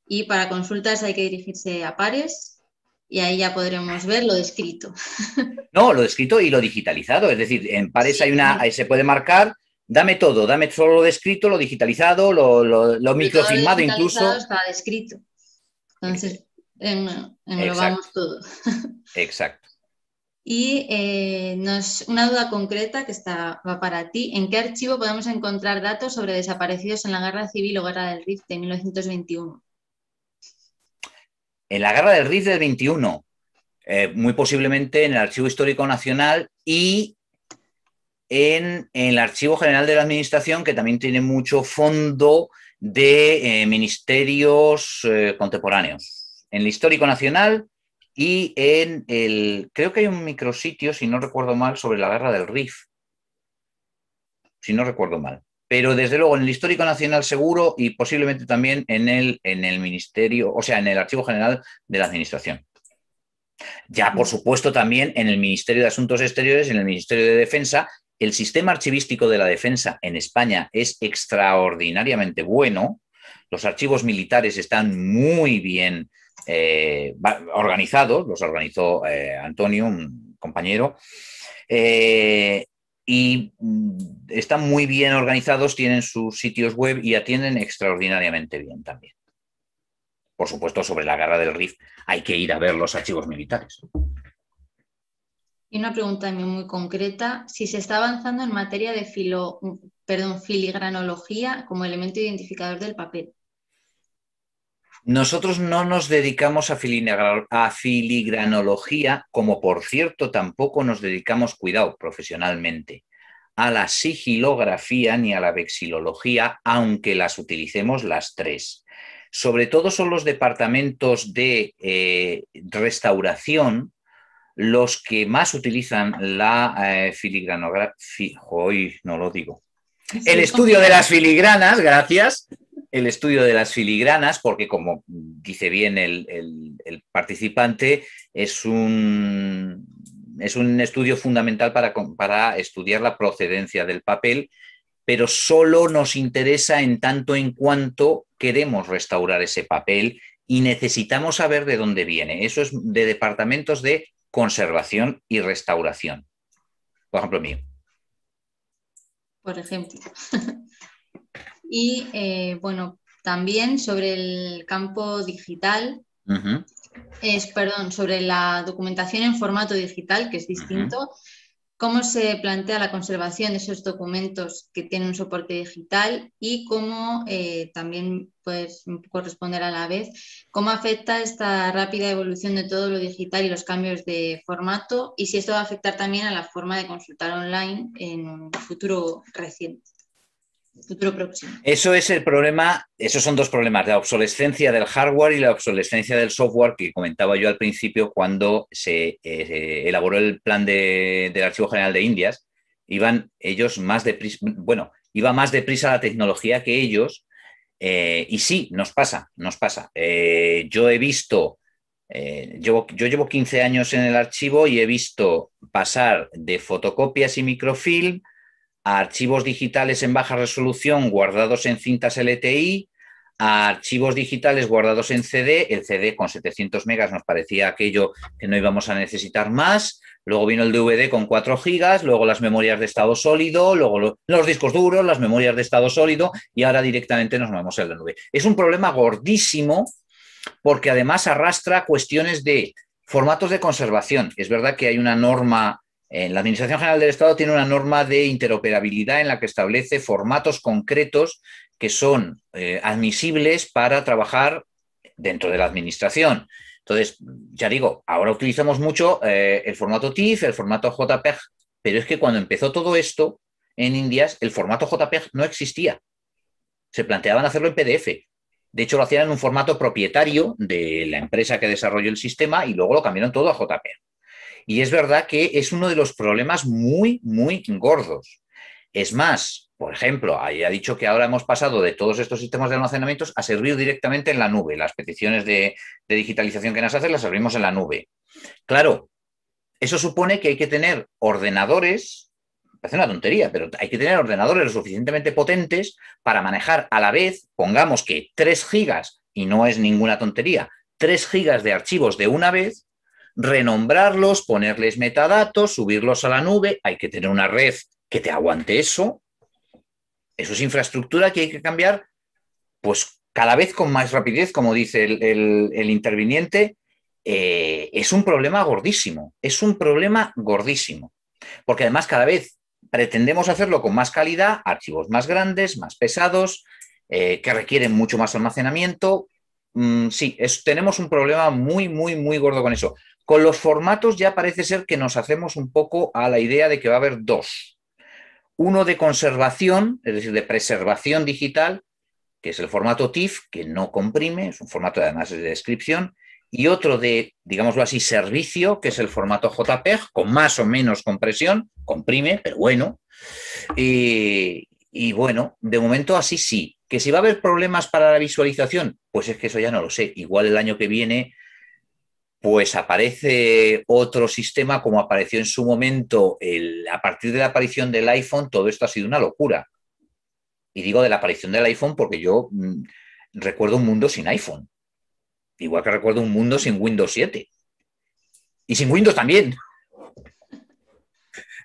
y para consultas hay que dirigirse a pares, y ahí ya podremos ver lo descrito. No, lo descrito y lo digitalizado, es decir, en pares hay una, se puede marcar Dame todo, dame solo lo descrito, lo digitalizado, lo, lo, lo microfilmado incluso. Está descrito. Entonces, englobamos todo. Exacto. Y eh, nos, una duda concreta que está, va para ti. ¿En qué archivo podemos encontrar datos sobre desaparecidos en la Guerra Civil o Guerra del Rift de 1921? En la Guerra del Rift del 21, eh, muy posiblemente en el Archivo Histórico Nacional y en, el Archivo General de la Administración, que también tiene mucho fondo de eh, ministerios eh, contemporáneos. En el Histórico Nacional y en el... Creo que hay un micrositio, si no recuerdo mal, sobre la Guerra del Rif. Si no recuerdo mal. Pero desde luego en el Histórico Nacional seguro y posiblemente también en el, en el Ministerio, o sea, en el Archivo General de la Administración. Ya, por mm. supuesto, también en el Ministerio de Asuntos Exteriores, en el Ministerio de Defensa el sistema archivístico de la defensa en España es extraordinariamente bueno, los archivos militares están muy bien eh, organizados, los organizó eh, Antonio, un compañero, eh, y mm, están muy bien organizados, tienen sus sitios web y atienden extraordinariamente bien también. Por supuesto, sobre la guerra del RIF hay que ir a ver los archivos militares. Y una pregunta también muy concreta, si se está avanzando en materia de filigranología como elemento identificador del papel. Nosotros no nos dedicamos a, filigranología, como por cierto tampoco nos dedicamos, cuidado, profesionalmente, a la sigilografía ni a la vexilología, aunque las utilicemos las tres. Sobre todo son los departamentos de eh, restauración los que más utilizan la eh, filigranografía, hoy no lo digo, el estudio de las filigranas, gracias, el estudio de las filigranas, porque como dice bien el, participante, es un, es un, estudio fundamental para, para estudiar la procedencia del papel, pero solo nos interesa en tanto en cuanto queremos restaurar ese papel y necesitamos saber de dónde viene. Eso es de departamentos de conservación y restauración. Por ejemplo, mío. Por ejemplo. y eh, bueno, también sobre el campo digital, es, perdón, sobre la documentación en formato digital, que es distinto, cómo se plantea la conservación de esos documentos que tienen un soporte digital y cómo eh, también pues corresponder a la vez, cómo afecta esta rápida evolución de todo lo digital y los cambios de formato y si esto va a afectar también a la forma de consultar online en un futuro reciente. Eso es el problema, esos son dos problemas, la obsolescencia del hardware y la obsolescencia del software que comentaba yo al principio cuando se, eh, elaboró el plan del Archivo General de Indias. Iban ellos más deprisa, bueno, iba más deprisa la tecnología que ellos. Eh, y sí, nos pasa, nos pasa. Eh, yo he visto, yo, yo llevo 15 años en el archivo y he visto pasar de fotocopias y microfilm archivos digitales en baja resolución guardados en cintas LTI, a archivos digitales guardados en CD. El CD con 700 megas nos parecía aquello que no íbamos a necesitar más. Luego vino el DVD con 4 gigas, luego las memorias de estado sólido, luego los discos duros, las memorias de estado sólido y ahora directamente nos movemos a la nube. Es un problema gordísimo porque además arrastra cuestiones de formatos de conservación. Es verdad que hay una norma eh, la Administración General del Estado tiene una norma de interoperabilidad en la que establece formatos concretos que son eh, admisibles para trabajar dentro de la Administración. Entonces, ya digo, ahora utilizamos mucho eh, el formato TIFF, el formato JPEG, pero es que cuando empezó todo esto en Indias, el formato JPEG no existía. Se planteaban hacerlo en PDF. De hecho, lo hacían en un formato propietario de la empresa que desarrolló el sistema y luego lo cambiaron todo a JPEG. Y es verdad que es uno de los problemas muy, muy gordos. Es más, por ejemplo, ha dicho que ahora hemos pasado de todos estos sistemas de almacenamiento a servir directamente en la nube. Las peticiones de, de digitalización que nos hacen las servimos en la nube. Claro, eso supone que hay que tener ordenadores, parece una tontería, pero hay que tener ordenadores lo suficientemente potentes para manejar a la vez, pongamos que 3 gigas, y no es ninguna tontería, 3 gigas de archivos de una vez renombrarlos, ponerles metadatos, subirlos a la nube, hay que tener una red que te aguante eso. Eso es infraestructura que hay que cambiar, pues cada vez con más rapidez, como dice el, interviniente, eh, es un problema gordísimo, es un problema gordísimo. Porque además cada vez pretendemos hacerlo con más calidad, archivos más grandes, más pesados, eh, que requieren mucho más almacenamiento. Mm, sí, tenemos un problema muy, muy, muy gordo con eso. Con los formatos ya parece ser que nos hacemos un poco a la idea de que va a haber dos. Uno de conservación, es decir, de preservación digital, que es el formato TIFF, que no comprime, es un formato además de descripción, y otro de, digámoslo así, servicio, que es el formato JPEG, con más o menos compresión, comprime, pero bueno. Y, y bueno, de momento así sí. Que si va a haber problemas para la visualización, pues es que eso ya no lo sé. Igual el año que viene pues aparece otro sistema como apareció en su momento. a partir de la aparición del iPhone, todo esto ha sido una locura. Y digo de la aparición del iPhone porque yo mm, recuerdo un mundo sin iPhone. Igual que recuerdo un mundo sin Windows 7. Y sin Windows también.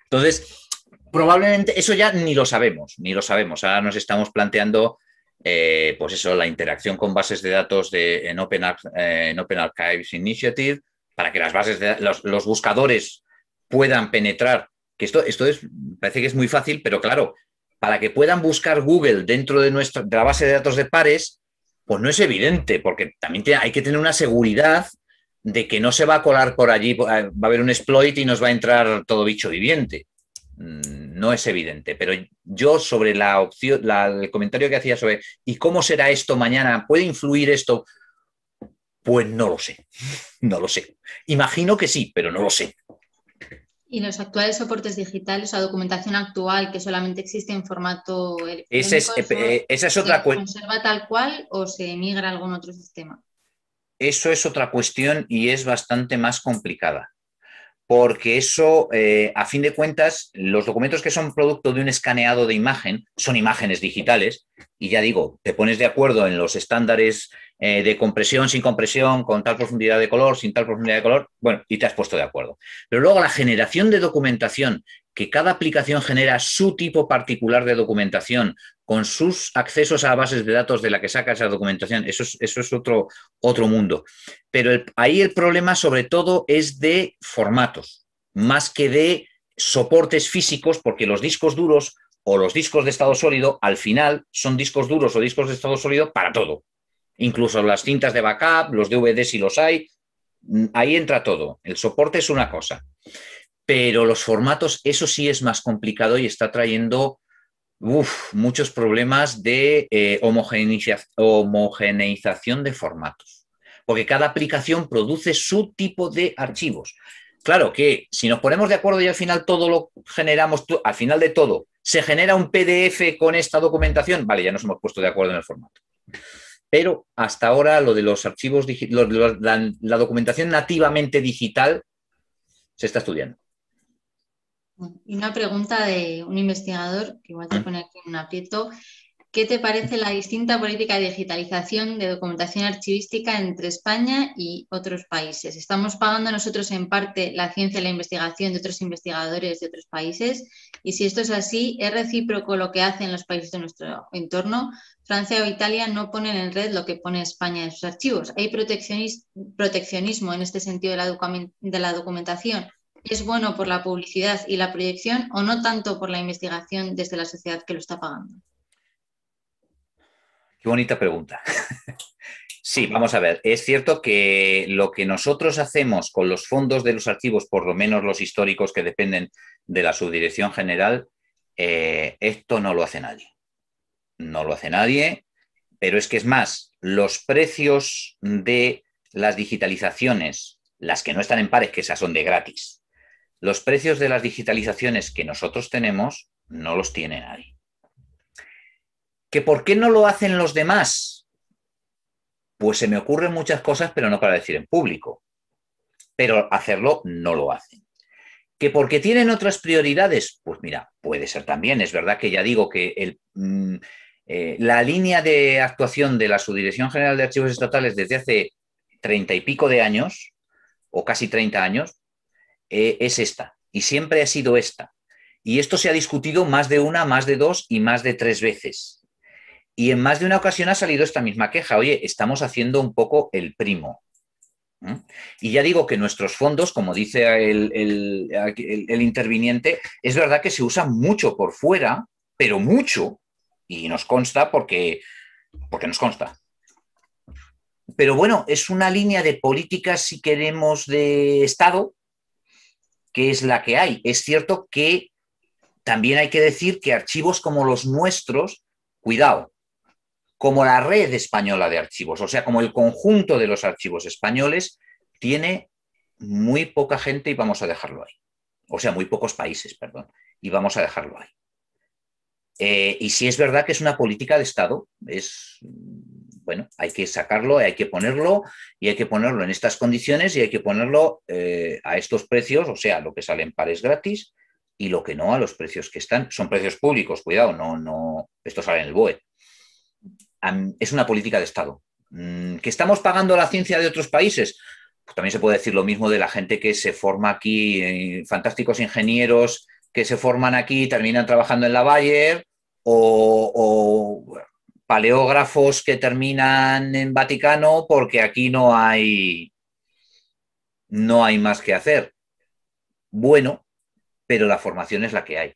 Entonces, probablemente eso ya ni lo sabemos, ni lo sabemos. Ahora nos estamos planteando eh, pues eso, la interacción con bases de datos de, en, Open, eh, Archives Initiative, para que las bases de, los, buscadores puedan penetrar. Que esto, esto es, parece que es muy fácil, pero claro, para que puedan buscar Google dentro de, nuestra, la base de datos de pares, pues no es evidente, porque también hay que tener una seguridad de que no se va a colar por allí, eh, va a haber un exploit y nos va a entrar todo bicho viviente. Mm, no es evidente, pero yo sobre la opción, el comentario que hacía sobre ¿y cómo será esto mañana? ¿Puede influir esto? Pues no lo sé, no lo sé. Imagino que sí, pero no lo sé. Y los actuales soportes digitales, la documentación actual que solamente existe en formato eh, eh, esa es otra cuestión. ¿Se conserva tal cual o se emigra a algún otro sistema? Eso es otra cuestión y es bastante más complicada porque eso, eh, a fin de cuentas, los documentos que son producto de un escaneado de imagen son imágenes digitales y ya digo, te pones de acuerdo en los estándares eh, de compresión, sin compresión, con tal profundidad de color, sin tal profundidad de color, bueno, y te has puesto de acuerdo. Pero luego la generación de documentación, que cada aplicación genera su tipo particular de documentación con sus accesos a bases de datos de la que saca esa documentación. Eso es, eso es otro, otro mundo. Pero ahí el problema sobre todo es de formatos, más que de soportes físicos, porque los discos duros o los discos de estado sólido al final son discos duros o discos de estado sólido para todo. Incluso las cintas de backup, los DVDs si los hay, mm, ahí entra todo. El soporte es una cosa. Pero los formatos, eso sí es más complicado y está trayendo uf, muchos problemas de eh, homogeneización de formatos, porque cada aplicación produce su tipo de archivos. Claro que si nos ponemos de acuerdo y al final todo lo generamos, al final de todo, se genera un PDF con esta documentación, vale, ya nos hemos puesto de acuerdo en el formato. Pero hasta ahora lo de los archivos, la documentación nativamente digital se está estudiando. Y una pregunta de un investigador, que igual te pone aquí un aprieto. ¿Qué te parece la distinta política de digitalización de documentación archivística entre España y otros países? ¿Estamos pagando nosotros en parte la ciencia y la investigación de otros investigadores de otros países? Y si esto es así, ¿es recíproco lo que hacen los países de nuestro entorno? Francia o Italia no ponen en red lo que pone España en sus archivos. ¿Hay proteccionismo en este sentido de la documentación? es bueno por la publicidad y la proyección o no tanto por la investigación desde la sociedad que lo está pagando? Qué bonita pregunta. Sí, vamos a ver. Es cierto que lo que nosotros hacemos con los fondos de los archivos, por lo menos los históricos que dependen de la subdirección general, eh, esto no lo hace nadie. No lo hace nadie, pero es que es más, los precios de las digitalizaciones, las que no están en pares, que esas son de gratis, los precios de las digitalizaciones que nosotros tenemos no los tiene nadie. ¿Que por qué no lo hacen los demás? Pues se me ocurren muchas cosas, pero no para decir en público. Pero hacerlo no lo hacen. ¿Que porque tienen otras prioridades? Pues mira, puede ser también. Es verdad que ya digo que mm, eh, la línea de actuación de la Subdirección General de Archivos Estatales desde hace treinta y pico de años, o casi treinta años, eh, es esta, y siempre ha sido esta. Y esto se ha discutido más de una, más de dos y más de tres veces. Y en más de una ocasión ha salido esta misma queja, oye, estamos haciendo un poco el primo. Y ya digo que nuestros fondos, como dice el, interviniente, es verdad que se usan mucho por fuera, pero mucho, y nos consta porque, porque nos consta. Pero bueno, es una línea de políticas, si queremos, de Estado, que es la que hay. Es cierto que también hay que decir que archivos como los nuestros, cuidado, como la red española de archivos, o sea, como el conjunto de los archivos españoles, tiene muy poca gente y vamos a dejarlo ahí. O sea, muy pocos países, perdón, y vamos a dejarlo ahí. Eh, y si es verdad que es una política de Estado, es bueno, hay que sacarlo, hay que ponerlo y hay que ponerlo en estas condiciones y hay que ponerlo eh, a estos precios, o sea, lo que sale en pares gratis y lo que no a los precios que están. Son precios públicos, cuidado, no, no, esto sale en el BOE. Es una política de Estado. Mm, ¿Que estamos pagando la ciencia de otros países? Pues también se puede decir lo mismo de la gente que se forma aquí, eh, fantásticos ingenieros que se forman aquí, y terminan trabajando en la Bayer, o paleógrafos que terminan en Vaticano porque aquí no hay, no hay más que hacer. Bueno, pero la formación es la que hay.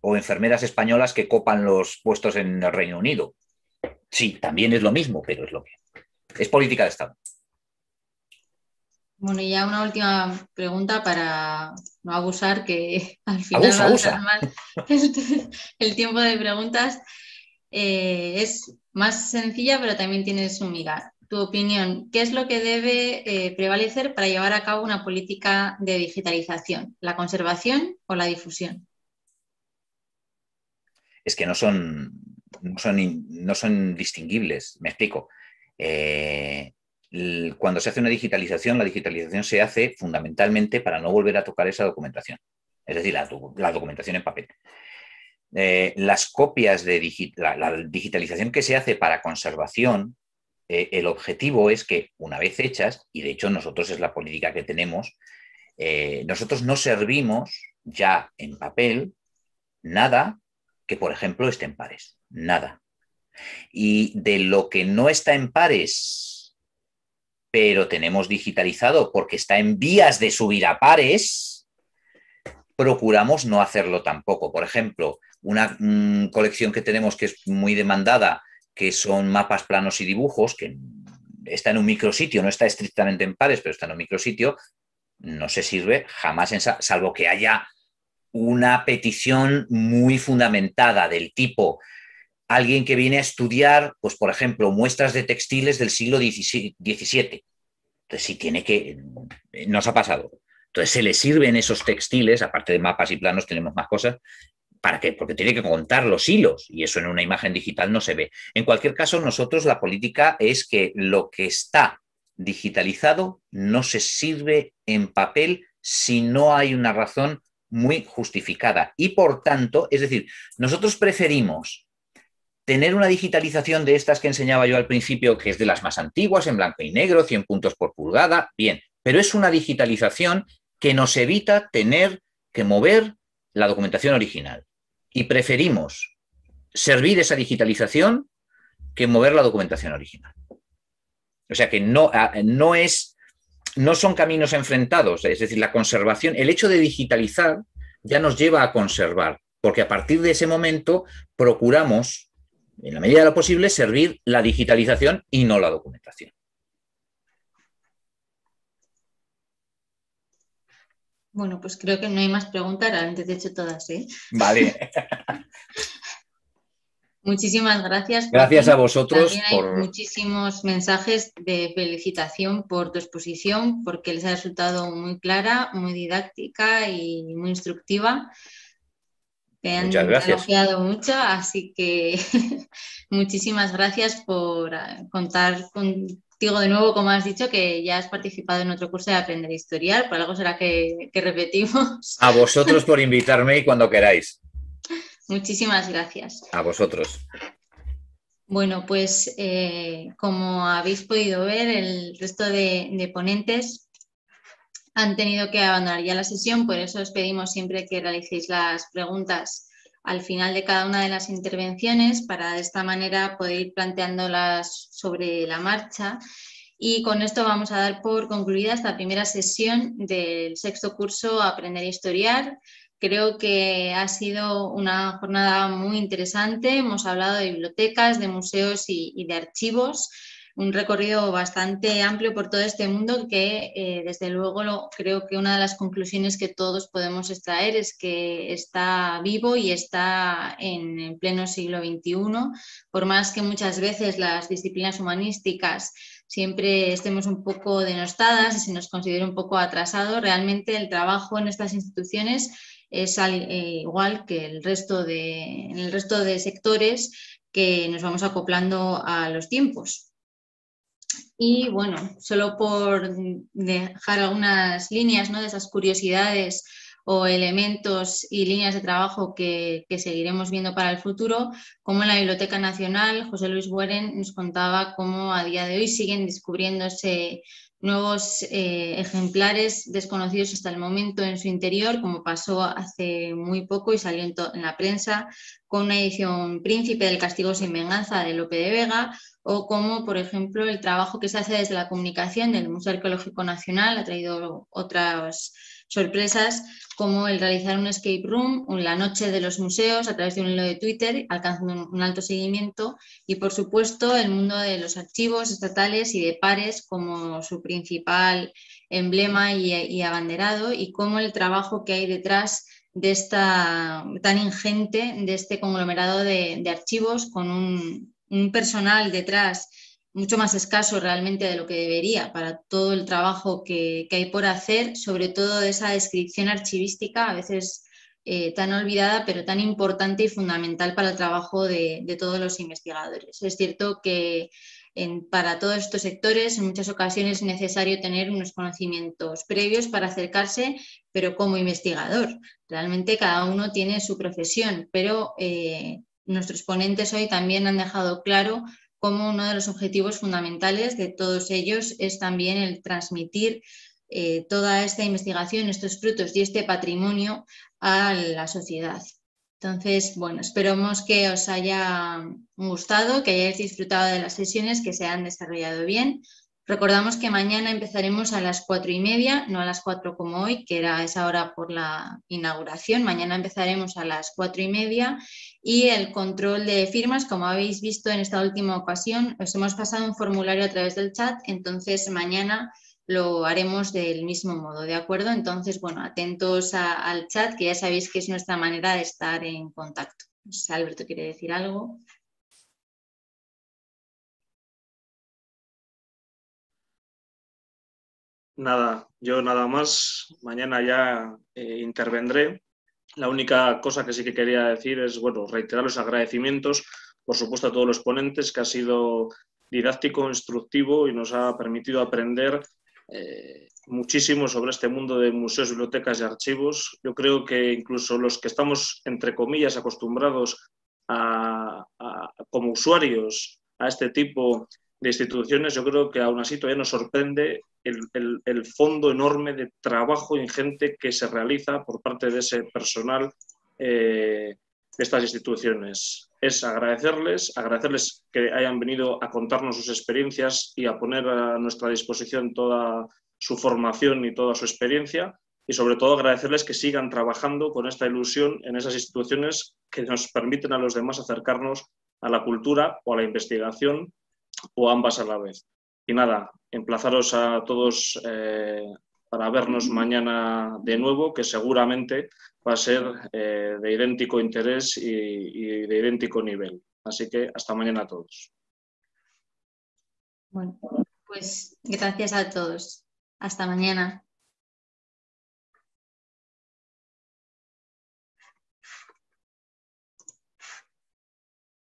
O enfermeras españolas que copan los puestos en el Reino Unido. Sí, también es lo mismo, pero es lo que es política de Estado. Bueno, y ya una última pregunta para no abusar, que al final va el, tiempo de preguntas. Eh, es más sencilla, pero también tiene su miga. Tu opinión, ¿qué es lo que debe eh, prevalecer para llevar a cabo una política de digitalización? ¿La conservación o la difusión? Es que no son, distinguibles, me explico. Eh, cuando se hace una digitalización, la digitalización se hace fundamentalmente para no volver a tocar esa documentación, es decir, la documentación en papel. Eh, las copias de la, digitalización que se hace para conservación, eh, el objetivo es que una vez hechas, y de hecho nosotros es la política que tenemos, eh, nosotros no servimos ya en papel nada que, por ejemplo, esté en pares, nada. Y de lo que no está en pares, pero tenemos digitalizado porque está en vías de subir a pares, procuramos no hacerlo tampoco. Por ejemplo, una mm, colección que tenemos que es muy demandada, que son mapas planos y dibujos, que está en un micrositio, no está estrictamente en pares, pero está en un micrositio, no se sirve jamás, salvo que haya una petición muy fundamentada del tipo, alguien que viene a estudiar, pues por ejemplo, muestras de textiles del siglo XVII. Entonces, sí tiene que, nos ha pasado. Entonces, se le sirven esos textiles, aparte de mapas y planos, tenemos más cosas, ¿Para qué? Porque tiene que contar los hilos y eso en una imagen digital no se ve. En cualquier caso, nosotros la política es que lo que está digitalizado no se sirve en papel si no hay una razón muy justificada. Y por tanto, es decir, nosotros preferimos tener una digitalización de estas que enseñaba yo al principio, que es de las más antiguas, en blanco y negro, 100 puntos por pulgada, bien, pero es una digitalización que nos evita tener que mover la documentación original y preferimos servir esa digitalización que mover la documentación original. O sea que no, no, es, no son caminos enfrentados, es decir, la conservación, el hecho de digitalizar ya nos lleva a conservar, porque a partir de ese momento procuramos, en la medida de lo posible, servir la digitalización y no la documentación. Bueno, pues creo que no hay más preguntas, realmente te he hecho todas, ¿eh? Vale. Muchísimas gracias. Gracias a vosotros. por... muchísimos mensajes de felicitación por tu exposición, porque les ha resultado muy clara, muy didáctica y muy instructiva. Te han Muchas mucho, así que muchísimas gracias por eh, contar con digo de nuevo, como has dicho, que ya has participado en otro curso de Aprender historial Historiar, por algo será que, repetimos. A vosotros por invitarme y cuando queráis. Muchísimas gracias. A vosotros. Bueno, pues eh, como habéis podido ver, el resto de, de, ponentes han tenido que abandonar ya la sesión, por eso os pedimos siempre que realicéis las preguntas al final de cada una de las intervenciones para de esta manera poder ir planteándolas sobre la marcha. Y con esto vamos a dar por concluida esta primera sesión del sexto curso Aprender a Historiar. Creo que ha sido una jornada muy interesante. Hemos hablado de bibliotecas, de museos y, y de archivos un recorrido bastante amplio por todo este mundo que eh, desde luego lo, creo que una de las conclusiones que todos podemos extraer es que está vivo y está en, pleno siglo XXI, por más que muchas veces las disciplinas humanísticas siempre estemos un poco denostadas y se nos considere un poco atrasado, realmente el trabajo en estas instituciones es eh, igual que el resto de, en el resto de sectores que nos vamos acoplando a los tiempos. Y bueno, solo por dejar algunas líneas ¿no? de esas curiosidades o elementos y líneas de trabajo que, que, seguiremos viendo para el futuro, como en la Biblioteca Nacional, José Luis Bueren nos contaba cómo a día de hoy siguen descubriéndose nuevos eh, ejemplares desconocidos hasta el momento en su interior, como pasó hace muy poco y salió en, la prensa, con una edición Príncipe del Castigo sin Venganza de Lope de Vega, o como, por ejemplo, el trabajo que se hace desde la comunicación del Museo Arqueológico Nacional, ha traído otras sorpresas como el realizar un escape room, la noche de los museos a través de un hilo de Twitter, alcanzando un alto seguimiento, y por supuesto el mundo de los archivos estatales y de pares como su principal emblema y, abanderado, y como el trabajo que hay detrás de esta tan ingente, de este conglomerado de, archivos con un personal detrás mucho más escaso realmente de lo que debería para todo el trabajo que, hay por hacer, sobre todo esa descripción archivística a veces eh, tan olvidada, pero tan importante y fundamental para el trabajo de, todos los investigadores. Es cierto que para todos estos sectores en muchas ocasiones es necesario tener unos conocimientos previos para acercarse, pero como investigador. Realmente cada uno tiene su profesión, pero... Eh, nuestros ponentes hoy también han dejado claro como uno de los objetivos fundamentales de todos ellos es también el transmitir eh, toda esta investigación, estos frutos y este patrimonio a la sociedad. Entonces, bueno, esperamos que os haya gustado, que hayáis disfrutado de las sesiones, que se han desarrollado bien. Recordamos que mañana empezaremos a las cuatro y media, no a las cuatro como hoy, que era esa hora por la inauguración. Mañana empezaremos a las cuatro y media y el control de firmas, como habéis visto en esta última ocasión, os hemos pasado un formulario a través del chat, entonces mañana lo haremos del mismo modo, ¿de acuerdo? Entonces, bueno, atentos al chat, que ya sabéis que es nuestra manera de estar en contacto. Alberto quiere decir algo. Nada, yo nada más. Mañana ya eh, intervendré la única cosa que sí que quería decir es, bueno, reiterar los agradecimientos, por supuesto, a todos los ponentes, que ha sido didáctico, instructivo y nos ha permitido aprender eh, muchísimo sobre este mundo de museos, bibliotecas y archivos. Yo creo que incluso los que estamos, entre comillas, acostumbrados como usuarios a este tipo de instituciones, yo creo que aún así todavía nos sorprende el, fondo enorme de trabajo ingente que se realiza por parte de ese personal eh, de estas instituciones. Es agradecerles, agradecerles que hayan venido a contarnos sus experiencias y a poner a nuestra disposición toda su formación y toda su experiencia y sobre todo agradecerles que sigan trabajando con esta ilusión en esas instituciones que nos permiten a los demás acercarnos a la cultura o a la investigación o ambas a la vez. Y nada, emplazaros a todos eh, para vernos mañana de nuevo, que seguramente va a ser eh, de idéntico interés y, y de idéntico nivel. Así que hasta mañana a todos. Bueno, pues gracias a todos. Hasta mañana.